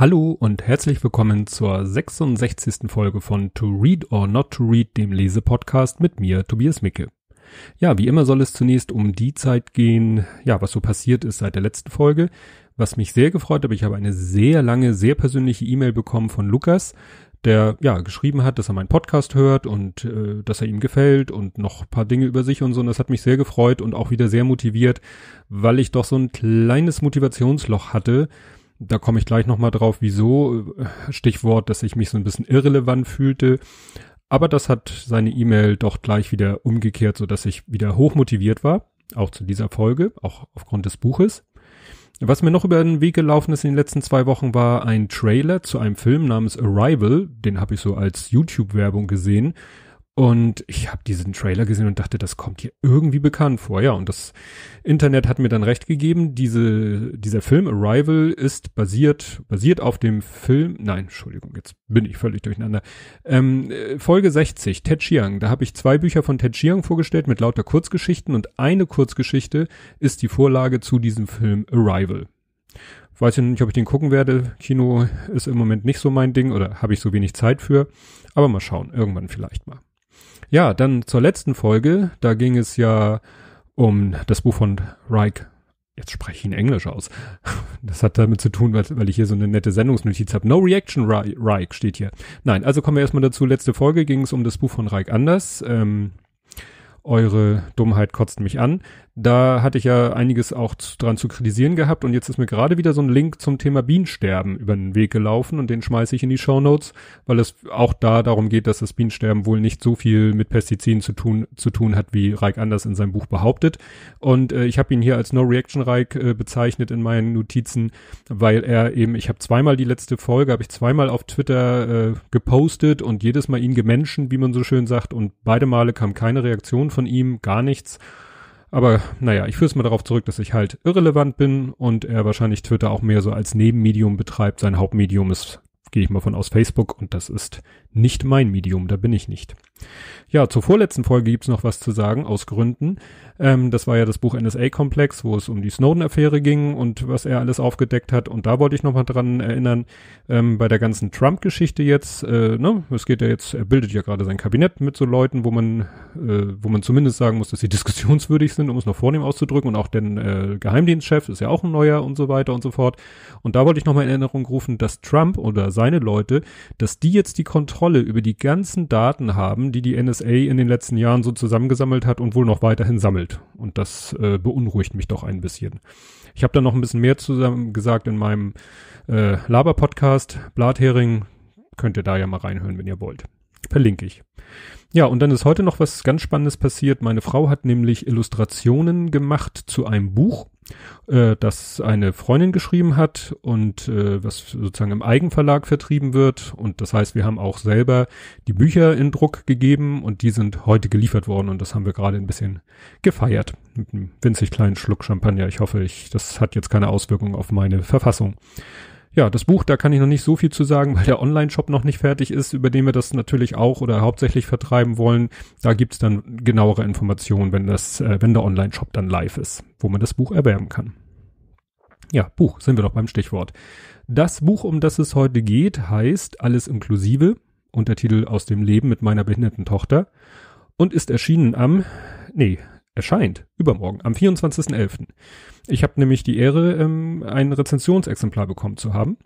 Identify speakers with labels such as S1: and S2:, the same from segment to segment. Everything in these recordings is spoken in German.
S1: Hallo und herzlich willkommen zur 66. Folge von To Read or Not to Read, dem Lesepodcast mit mir, Tobias Micke. Ja, wie immer soll es zunächst um die Zeit gehen, ja, was so passiert ist seit der letzten Folge. Was mich sehr gefreut hat, ich habe eine sehr lange, sehr persönliche E-Mail bekommen von Lukas, der ja geschrieben hat, dass er meinen Podcast hört und äh, dass er ihm gefällt und noch paar Dinge über sich und so. Und das hat mich sehr gefreut und auch wieder sehr motiviert, weil ich doch so ein kleines Motivationsloch hatte da komme ich gleich nochmal drauf, wieso. Äh, Stichwort, dass ich mich so ein bisschen irrelevant fühlte. Aber das hat seine E-Mail doch gleich wieder umgekehrt, sodass ich wieder hochmotiviert war, auch zu dieser Folge, auch aufgrund des Buches. Was mir noch über den Weg gelaufen ist in den letzten zwei Wochen, war ein Trailer zu einem Film namens Arrival. Den habe ich so als YouTube-Werbung gesehen. Und ich habe diesen Trailer gesehen und dachte, das kommt hier irgendwie bekannt vor. Ja, und das Internet hat mir dann recht gegeben. Diese, dieser Film Arrival ist basiert, basiert auf dem Film, nein, Entschuldigung, jetzt bin ich völlig durcheinander. Ähm, äh, Folge 60, Ted Chiang. Da habe ich zwei Bücher von Ted Chiang vorgestellt mit lauter Kurzgeschichten und eine Kurzgeschichte ist die Vorlage zu diesem Film Arrival. Weiß ich nicht, ob ich den gucken werde. Kino ist im Moment nicht so mein Ding oder habe ich so wenig Zeit für. Aber mal schauen, irgendwann vielleicht mal. Ja, dann zur letzten Folge. Da ging es ja um das Buch von Reich. Jetzt spreche ich in Englisch aus. Das hat damit zu tun, weil, weil ich hier so eine nette Sendungsnotiz habe. No Reaction Reich steht hier. Nein, also kommen wir erstmal dazu. Letzte Folge ging es um das Buch von Reich Anders. Ähm, eure Dummheit kotzt mich an da hatte ich ja einiges auch dran zu kritisieren gehabt und jetzt ist mir gerade wieder so ein Link zum Thema Bienensterben über den Weg gelaufen und den schmeiße ich in die Show Notes, weil es auch da darum geht, dass das Bienensterben wohl nicht so viel mit Pestiziden zu tun, zu tun hat, wie Reik Anders in seinem Buch behauptet. Und äh, ich habe ihn hier als No Reaction Reik äh, bezeichnet in meinen Notizen, weil er eben, ich habe zweimal die letzte Folge, habe ich zweimal auf Twitter äh, gepostet und jedes Mal ihn gemenschen, wie man so schön sagt, und beide Male kam keine Reaktion von ihm, gar nichts. Aber naja, ich führe es mal darauf zurück, dass ich halt irrelevant bin und er wahrscheinlich Twitter auch mehr so als Nebenmedium betreibt. Sein Hauptmedium ist, gehe ich mal von aus, Facebook und das ist nicht mein Medium, da bin ich nicht. Ja, zur vorletzten Folge gibt es noch was zu sagen, aus Gründen. Ähm, das war ja das Buch NSA-Komplex, wo es um die Snowden-Affäre ging und was er alles aufgedeckt hat. Und da wollte ich nochmal dran erinnern, ähm, bei der ganzen Trump-Geschichte jetzt, äh, ne, es geht ja jetzt, er bildet ja gerade sein Kabinett mit so Leuten, wo man, äh, wo man zumindest sagen muss, dass sie diskussionswürdig sind, um es noch vornehm auszudrücken. Und auch den äh, Geheimdienstchef ist ja auch ein neuer und so weiter und so fort. Und da wollte ich nochmal in Erinnerung rufen, dass Trump oder seine Leute, dass die jetzt die Kontrolle Kontrolle über die ganzen Daten haben, die die NSA in den letzten Jahren so zusammengesammelt hat und wohl noch weiterhin sammelt. Und das äh, beunruhigt mich doch ein bisschen. Ich habe da noch ein bisschen mehr zusammen gesagt in meinem äh, Laber-Podcast, Blathering. Könnt ihr da ja mal reinhören, wenn ihr wollt. Verlinke ich. Ja, und dann ist heute noch was ganz Spannendes passiert. Meine Frau hat nämlich Illustrationen gemacht zu einem Buch, äh, das eine Freundin geschrieben hat und äh, was sozusagen im Eigenverlag vertrieben wird. Und das heißt, wir haben auch selber die Bücher in Druck gegeben und die sind heute geliefert worden und das haben wir gerade ein bisschen gefeiert. Mit einem winzig kleinen Schluck Champagner. Ich hoffe, ich, das hat jetzt keine Auswirkungen auf meine Verfassung. Ja, das Buch, da kann ich noch nicht so viel zu sagen, weil der Online-Shop noch nicht fertig ist, über den wir das natürlich auch oder hauptsächlich vertreiben wollen. Da gibt's dann genauere Informationen, wenn, das, äh, wenn der Online-Shop dann live ist, wo man das Buch erwerben kann. Ja, Buch, sind wir doch beim Stichwort. Das Buch, um das es heute geht, heißt Alles inklusive, Untertitel aus dem Leben mit meiner behinderten Tochter und ist erschienen am, nee, erscheint, übermorgen, am 24.11. Ich habe nämlich die Ehre, ähm, ein Rezensionsexemplar bekommen zu haben.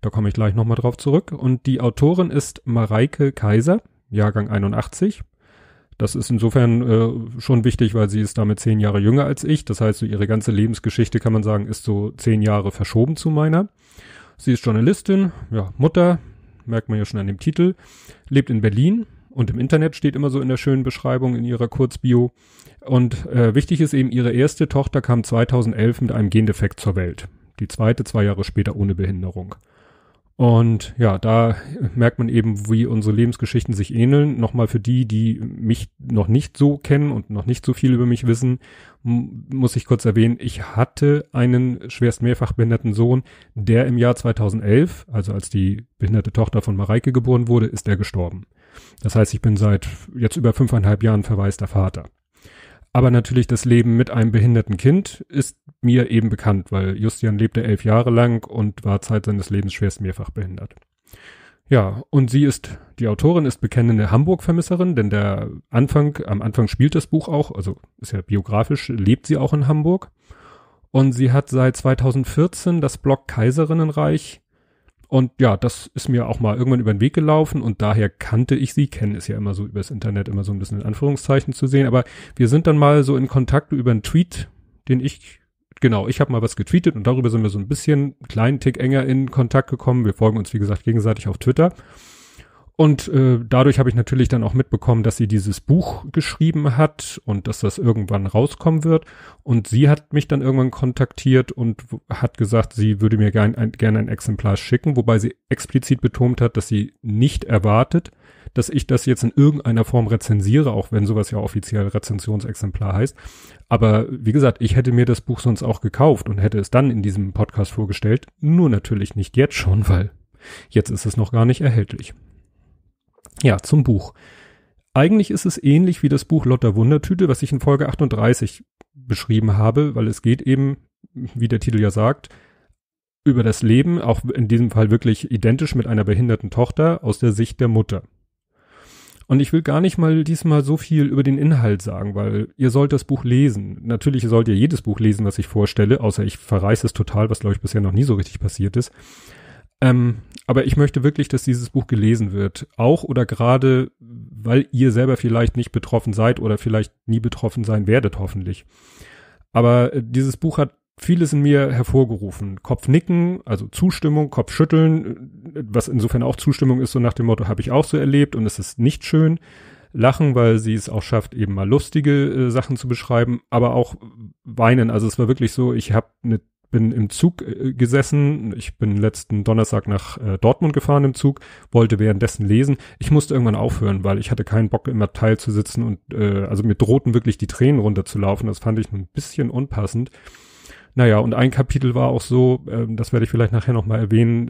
S1: Da komme ich gleich nochmal drauf zurück. Und die Autorin ist Mareike Kaiser, Jahrgang 81. Das ist insofern äh, schon wichtig, weil sie ist damit zehn Jahre jünger als ich. Das heißt, so ihre ganze Lebensgeschichte, kann man sagen, ist so zehn Jahre verschoben zu meiner. Sie ist Journalistin, ja, Mutter, merkt man ja schon an dem Titel, lebt in Berlin, und im Internet steht immer so in der schönen Beschreibung in ihrer Kurzbio. Und äh, wichtig ist eben, ihre erste Tochter kam 2011 mit einem Gendefekt zur Welt. Die zweite zwei Jahre später ohne Behinderung. Und ja, da merkt man eben, wie unsere Lebensgeschichten sich ähneln. Nochmal für die, die mich noch nicht so kennen und noch nicht so viel über mich wissen, muss ich kurz erwähnen, ich hatte einen schwerst mehrfach behinderten Sohn, der im Jahr 2011, also als die behinderte Tochter von Mareike geboren wurde, ist er gestorben. Das heißt, ich bin seit jetzt über fünfeinhalb Jahren verwaister Vater. Aber natürlich das Leben mit einem behinderten Kind ist mir eben bekannt, weil Justian lebte elf Jahre lang und war Zeit seines Lebens schwerst mehrfach behindert. Ja, und sie ist, die Autorin ist bekennende Hamburg-Vermisserin, denn der Anfang, am Anfang spielt das Buch auch, also ist ja biografisch, lebt sie auch in Hamburg. Und sie hat seit 2014 das Blog Kaiserinnenreich und ja, das ist mir auch mal irgendwann über den Weg gelaufen und daher kannte ich sie. Kennen ist ja immer so übers Internet immer so ein bisschen in Anführungszeichen zu sehen. Aber wir sind dann mal so in Kontakt über einen Tweet, den ich, genau, ich habe mal was getweetet und darüber sind wir so ein bisschen kleinen Tick enger in Kontakt gekommen. Wir folgen uns, wie gesagt, gegenseitig auf Twitter. Und äh, dadurch habe ich natürlich dann auch mitbekommen, dass sie dieses Buch geschrieben hat und dass das irgendwann rauskommen wird. Und sie hat mich dann irgendwann kontaktiert und hat gesagt, sie würde mir gerne ein, gern ein Exemplar schicken, wobei sie explizit betont hat, dass sie nicht erwartet, dass ich das jetzt in irgendeiner Form rezensiere, auch wenn sowas ja offiziell Rezensionsexemplar heißt. Aber wie gesagt, ich hätte mir das Buch sonst auch gekauft und hätte es dann in diesem Podcast vorgestellt. Nur natürlich nicht jetzt schon, weil jetzt ist es noch gar nicht erhältlich. Ja, zum Buch. Eigentlich ist es ähnlich wie das Buch Lotter Wundertüte, was ich in Folge 38 beschrieben habe, weil es geht eben, wie der Titel ja sagt, über das Leben, auch in diesem Fall wirklich identisch mit einer behinderten Tochter aus der Sicht der Mutter. Und ich will gar nicht mal diesmal so viel über den Inhalt sagen, weil ihr sollt das Buch lesen. Natürlich sollt ihr jedes Buch lesen, was ich vorstelle, außer ich verreiße es total, was glaube ich bisher noch nie so richtig passiert ist. Ähm, aber ich möchte wirklich, dass dieses Buch gelesen wird. Auch oder gerade, weil ihr selber vielleicht nicht betroffen seid oder vielleicht nie betroffen sein werdet, hoffentlich. Aber äh, dieses Buch hat vieles in mir hervorgerufen. Kopfnicken, also Zustimmung, Kopfschütteln, äh, was insofern auch Zustimmung ist, so nach dem Motto, habe ich auch so erlebt und es ist nicht schön. Lachen, weil sie es auch schafft, eben mal lustige äh, Sachen zu beschreiben, aber auch weinen. Also es war wirklich so, ich habe eine bin im Zug äh, gesessen. Ich bin letzten Donnerstag nach äh, Dortmund gefahren im Zug, wollte währenddessen lesen. Ich musste irgendwann aufhören, weil ich hatte keinen Bock, im Abteil zu sitzen und äh, also mir drohten wirklich die Tränen runterzulaufen. Das fand ich ein bisschen unpassend. Naja, und ein Kapitel war auch so, äh, das werde ich vielleicht nachher nochmal erwähnen,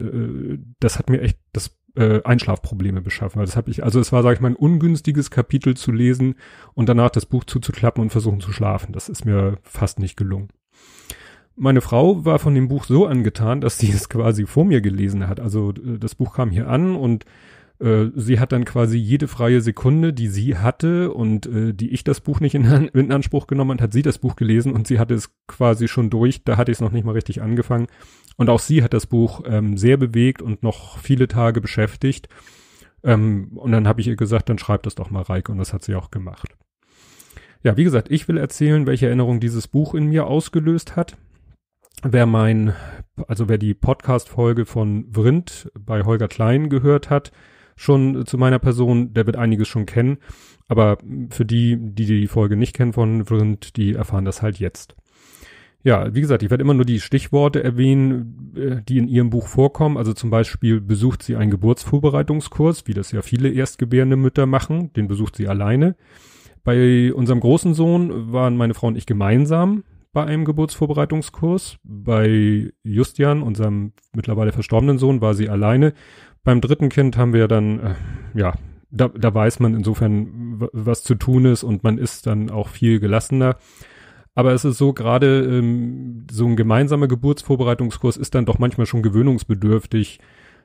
S1: äh, das hat mir echt das äh, Einschlafprobleme beschaffen. Weil das hab ich, also es war, sage ich mal, ein ungünstiges Kapitel zu lesen und danach das Buch zuzuklappen und versuchen zu schlafen. Das ist mir fast nicht gelungen meine Frau war von dem Buch so angetan, dass sie es quasi vor mir gelesen hat. Also äh, das Buch kam hier an und äh, sie hat dann quasi jede freie Sekunde, die sie hatte und äh, die ich das Buch nicht in, in Anspruch genommen hat, hat sie das Buch gelesen und sie hatte es quasi schon durch. Da hatte ich es noch nicht mal richtig angefangen. Und auch sie hat das Buch ähm, sehr bewegt und noch viele Tage beschäftigt. Ähm, und dann habe ich ihr gesagt, dann schreib das doch mal, Reike. Und das hat sie auch gemacht. Ja, wie gesagt, ich will erzählen, welche Erinnerung dieses Buch in mir ausgelöst hat wer mein, also wer die Podcast-Folge von Vrind bei Holger Klein gehört hat, schon zu meiner Person, der wird einiges schon kennen. Aber für die, die die Folge nicht kennen von Vrind, die erfahren das halt jetzt. Ja, wie gesagt, ich werde immer nur die Stichworte erwähnen, äh, die in Ihrem Buch vorkommen. Also zum Beispiel besucht sie einen Geburtsvorbereitungskurs, wie das ja viele erstgebärende Mütter machen. Den besucht sie alleine. Bei unserem großen Sohn waren meine Frau und ich gemeinsam bei einem Geburtsvorbereitungskurs. Bei Justian, unserem mittlerweile verstorbenen Sohn, war sie alleine. Beim dritten Kind haben wir dann, äh, ja, da, da weiß man insofern, was zu tun ist und man ist dann auch viel gelassener. Aber es ist so, gerade ähm, so ein gemeinsamer Geburtsvorbereitungskurs ist dann doch manchmal schon gewöhnungsbedürftig.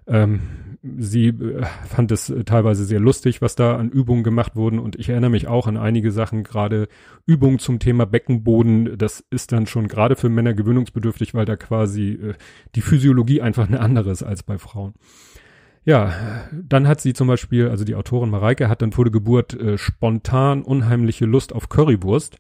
S1: Ähm, sie äh, fand es äh, teilweise sehr lustig, was da an Übungen gemacht wurden. Und ich erinnere mich auch an einige Sachen, gerade Übungen zum Thema Beckenboden. Das ist dann schon gerade für Männer gewöhnungsbedürftig, weil da quasi äh, die Physiologie einfach eine andere ist als bei Frauen. Ja, dann hat sie zum Beispiel, also die Autorin Mareike hat dann vor der Geburt äh, spontan unheimliche Lust auf Currywurst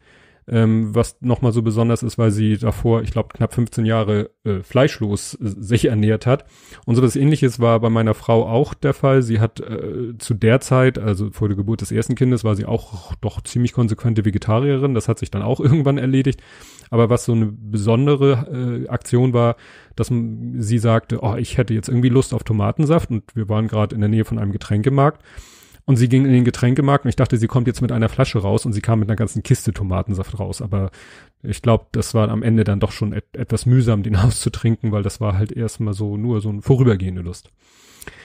S1: ähm, was nochmal so besonders ist, weil sie davor, ich glaube, knapp 15 Jahre äh, fleischlos äh, sich ernährt hat. Und so was ähnliches war bei meiner Frau auch der Fall. Sie hat äh, zu der Zeit, also vor der Geburt des ersten Kindes, war sie auch doch ziemlich konsequente Vegetarierin. Das hat sich dann auch irgendwann erledigt. Aber was so eine besondere äh, Aktion war, dass sie sagte, oh, ich hätte jetzt irgendwie Lust auf Tomatensaft und wir waren gerade in der Nähe von einem Getränkemarkt und sie ging in den Getränkemarkt und ich dachte, sie kommt jetzt mit einer Flasche raus und sie kam mit einer ganzen Kiste Tomatensaft raus. Aber ich glaube, das war am Ende dann doch schon et etwas mühsam, den auszutrinken, weil das war halt erstmal so nur so eine vorübergehende Lust.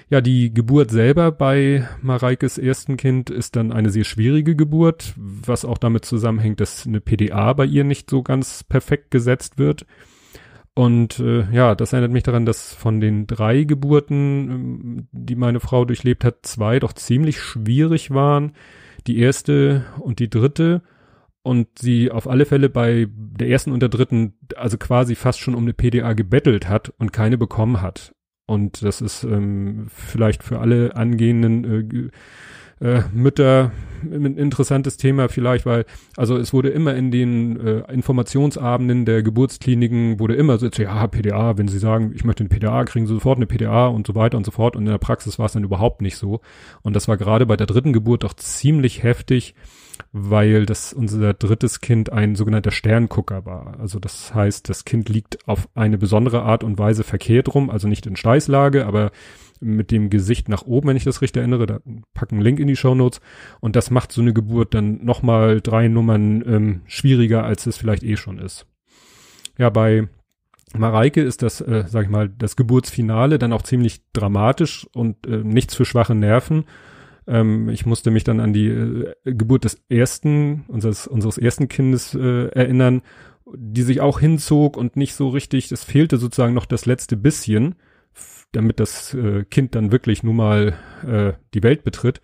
S1: Ja, die Geburt selber bei Mareikes ersten Kind ist dann eine sehr schwierige Geburt, was auch damit zusammenhängt, dass eine PDA bei ihr nicht so ganz perfekt gesetzt wird. Und äh, ja, das erinnert mich daran, dass von den drei Geburten, ähm, die meine Frau durchlebt hat, zwei doch ziemlich schwierig waren. Die erste und die dritte. Und sie auf alle Fälle bei der ersten und der dritten, also quasi fast schon um eine PDA gebettelt hat und keine bekommen hat. Und das ist ähm, vielleicht für alle angehenden äh, äh, Mütter ein interessantes Thema vielleicht, weil also es wurde immer in den äh, Informationsabenden der Geburtskliniken wurde immer so, ja, PDA, wenn sie sagen, ich möchte eine PDA, kriegen sie sofort eine PDA und so weiter und so fort. Und in der Praxis war es dann überhaupt nicht so. Und das war gerade bei der dritten Geburt doch ziemlich heftig, weil das unser drittes Kind ein sogenannter Sterngucker war. Also das heißt, das Kind liegt auf eine besondere Art und Weise verkehrt rum, also nicht in Steißlage, aber mit dem Gesicht nach oben, wenn ich das richtig erinnere. Da packen einen Link in die Show Notes Und das macht so eine Geburt dann nochmal drei Nummern ähm, schwieriger, als es vielleicht eh schon ist. Ja, bei Mareike ist das, äh, sag ich mal, das Geburtsfinale dann auch ziemlich dramatisch und äh, nichts für schwache Nerven. Ähm, ich musste mich dann an die äh, Geburt des ersten, unseres, unseres ersten Kindes äh, erinnern, die sich auch hinzog und nicht so richtig, es fehlte sozusagen noch das letzte bisschen, damit das äh, Kind dann wirklich nun mal äh, die Welt betritt.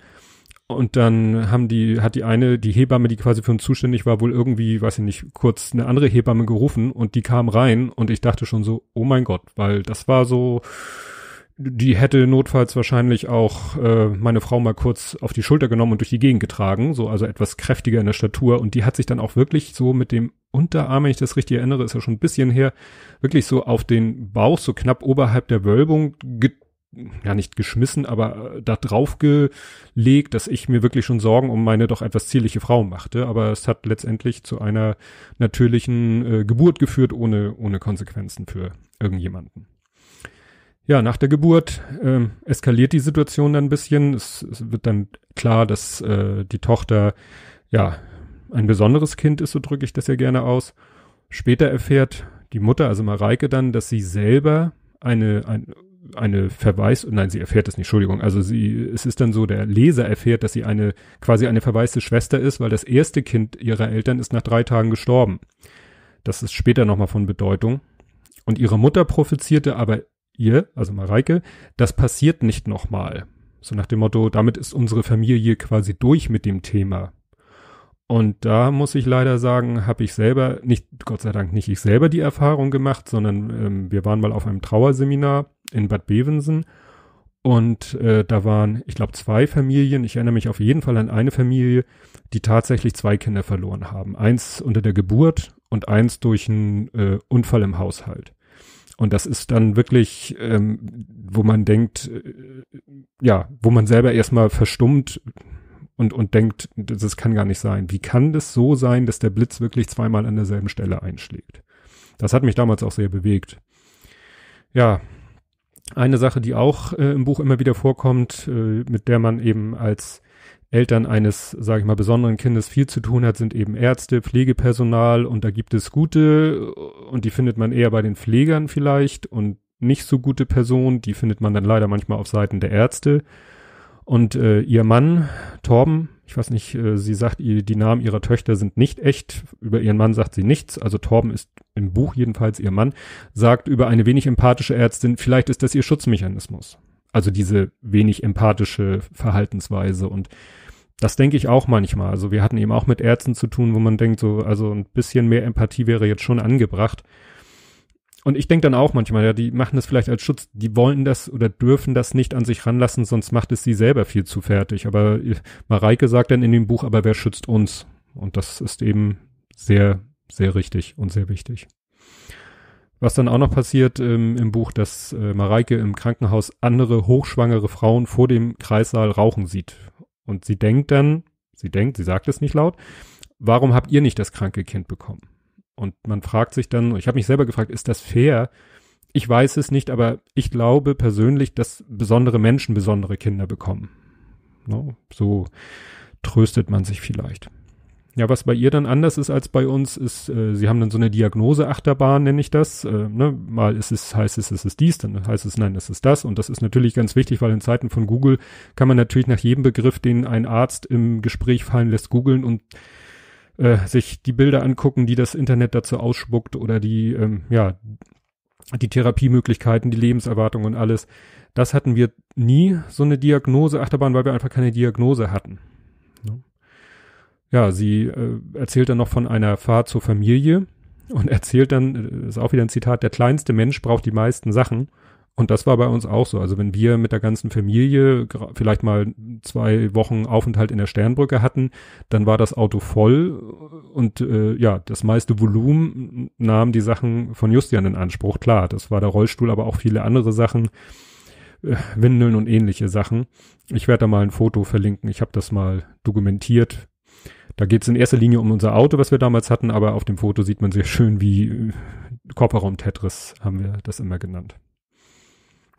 S1: Und dann haben die, hat die eine, die Hebamme, die quasi für uns zuständig war, wohl irgendwie, weiß ich nicht, kurz eine andere Hebamme gerufen und die kam rein und ich dachte schon so, oh mein Gott, weil das war so, die hätte notfalls wahrscheinlich auch äh, meine Frau mal kurz auf die Schulter genommen und durch die Gegend getragen, so also etwas kräftiger in der Statur. Und die hat sich dann auch wirklich so mit dem Unterarm, wenn ich das richtig erinnere, ist ja schon ein bisschen her, wirklich so auf den Bauch, so knapp oberhalb der Wölbung, ja nicht geschmissen, aber äh, da drauf gelegt, dass ich mir wirklich schon Sorgen um meine doch etwas zierliche Frau machte. Aber es hat letztendlich zu einer natürlichen äh, Geburt geführt, ohne, ohne Konsequenzen für irgendjemanden ja, nach der Geburt ähm, eskaliert die Situation dann ein bisschen. Es, es wird dann klar, dass äh, die Tochter ja ein besonderes Kind ist, so drücke ich das ja gerne aus. Später erfährt die Mutter, also Mareike dann, dass sie selber eine, ein, eine Verweis, nein, sie erfährt es nicht, Entschuldigung, also sie, es ist dann so, der Leser erfährt, dass sie eine, quasi eine verwaiste Schwester ist, weil das erste Kind ihrer Eltern ist nach drei Tagen gestorben. Das ist später nochmal von Bedeutung. Und ihre Mutter prophezeite aber ihr, also Mareike, das passiert nicht nochmal. So nach dem Motto, damit ist unsere Familie quasi durch mit dem Thema. Und da muss ich leider sagen, habe ich selber, nicht, Gott sei Dank nicht ich selber die Erfahrung gemacht, sondern ähm, wir waren mal auf einem Trauerseminar in Bad Bevensen und äh, da waren, ich glaube, zwei Familien, ich erinnere mich auf jeden Fall an eine Familie, die tatsächlich zwei Kinder verloren haben. Eins unter der Geburt und eins durch einen äh, Unfall im Haushalt. Und das ist dann wirklich, ähm, wo man denkt, äh, ja, wo man selber erstmal verstummt und, und denkt, das kann gar nicht sein. Wie kann das so sein, dass der Blitz wirklich zweimal an derselben Stelle einschlägt? Das hat mich damals auch sehr bewegt. Ja, eine Sache, die auch äh, im Buch immer wieder vorkommt, äh, mit der man eben als Eltern eines, sage ich mal, besonderen Kindes viel zu tun hat, sind eben Ärzte, Pflegepersonal und da gibt es gute und die findet man eher bei den Pflegern vielleicht und nicht so gute Personen, die findet man dann leider manchmal auf Seiten der Ärzte. Und äh, ihr Mann, Torben, ich weiß nicht, äh, sie sagt, ihr, die Namen ihrer Töchter sind nicht echt. Über ihren Mann sagt sie nichts. Also Torben ist im Buch jedenfalls ihr Mann, sagt über eine wenig empathische Ärztin, vielleicht ist das ihr Schutzmechanismus. Also diese wenig empathische Verhaltensweise und das denke ich auch manchmal. Also wir hatten eben auch mit Ärzten zu tun, wo man denkt, so, also ein bisschen mehr Empathie wäre jetzt schon angebracht. Und ich denke dann auch manchmal, ja, die machen das vielleicht als Schutz, die wollen das oder dürfen das nicht an sich ranlassen, sonst macht es sie selber viel zu fertig. Aber äh, Mareike sagt dann in dem Buch, aber wer schützt uns? Und das ist eben sehr, sehr richtig und sehr wichtig. Was dann auch noch passiert ähm, im Buch, dass äh, Mareike im Krankenhaus andere hochschwangere Frauen vor dem Kreissaal rauchen sieht. Und sie denkt dann, sie denkt, sie sagt es nicht laut, warum habt ihr nicht das kranke Kind bekommen? Und man fragt sich dann, ich habe mich selber gefragt, ist das fair? Ich weiß es nicht, aber ich glaube persönlich, dass besondere Menschen besondere Kinder bekommen. No? So tröstet man sich vielleicht. Ja, was bei ihr dann anders ist als bei uns, ist, äh, sie haben dann so eine Diagnoseachterbahn, nenne ich das. Äh, ne? Mal ist es, heißt es, es ist dies, dann heißt es, nein, es ist das. Und das ist natürlich ganz wichtig, weil in Zeiten von Google kann man natürlich nach jedem Begriff, den ein Arzt im Gespräch fallen lässt, googeln und äh, sich die Bilder angucken, die das Internet dazu ausspuckt oder die, ähm, ja, die Therapiemöglichkeiten, die Lebenserwartung und alles. Das hatten wir nie, so eine Diagnose-Achterbahn, weil wir einfach keine Diagnose hatten ja, sie äh, erzählt dann noch von einer Fahrt zur Familie und erzählt dann, äh, ist auch wieder ein Zitat, der kleinste Mensch braucht die meisten Sachen. Und das war bei uns auch so. Also wenn wir mit der ganzen Familie vielleicht mal zwei Wochen Aufenthalt in der Sternbrücke hatten, dann war das Auto voll und äh, ja, das meiste Volumen nahm die Sachen von Justian in Anspruch. Klar, das war der Rollstuhl, aber auch viele andere Sachen, äh, Windeln und ähnliche Sachen. Ich werde da mal ein Foto verlinken. Ich habe das mal dokumentiert, da geht es in erster Linie um unser Auto, was wir damals hatten, aber auf dem Foto sieht man sehr schön, wie äh, Kofferraum-Tetris haben wir das immer genannt.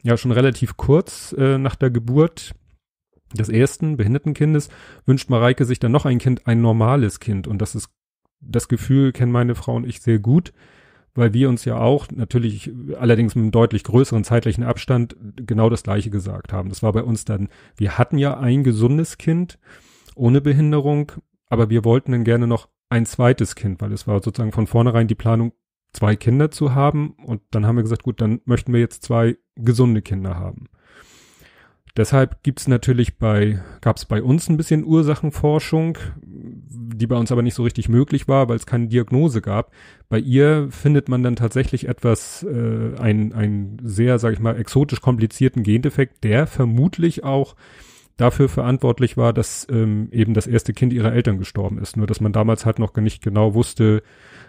S1: Ja, schon relativ kurz äh, nach der Geburt des ersten Behindertenkindes wünscht Mareike sich dann noch ein Kind, ein normales Kind. Und das ist, das Gefühl kennen meine Frau und ich sehr gut, weil wir uns ja auch natürlich allerdings mit einem deutlich größeren zeitlichen Abstand genau das Gleiche gesagt haben. Das war bei uns dann, wir hatten ja ein gesundes Kind ohne Behinderung aber wir wollten dann gerne noch ein zweites Kind, weil es war sozusagen von vornherein die Planung, zwei Kinder zu haben. Und dann haben wir gesagt, gut, dann möchten wir jetzt zwei gesunde Kinder haben. Deshalb gibt's natürlich bei, gab's bei uns ein bisschen Ursachenforschung, die bei uns aber nicht so richtig möglich war, weil es keine Diagnose gab. Bei ihr findet man dann tatsächlich etwas, äh, ein, ein sehr, sag ich mal, exotisch komplizierten Gendefekt, der vermutlich auch dafür verantwortlich war, dass ähm, eben das erste Kind ihrer Eltern gestorben ist. Nur dass man damals halt noch nicht genau wusste,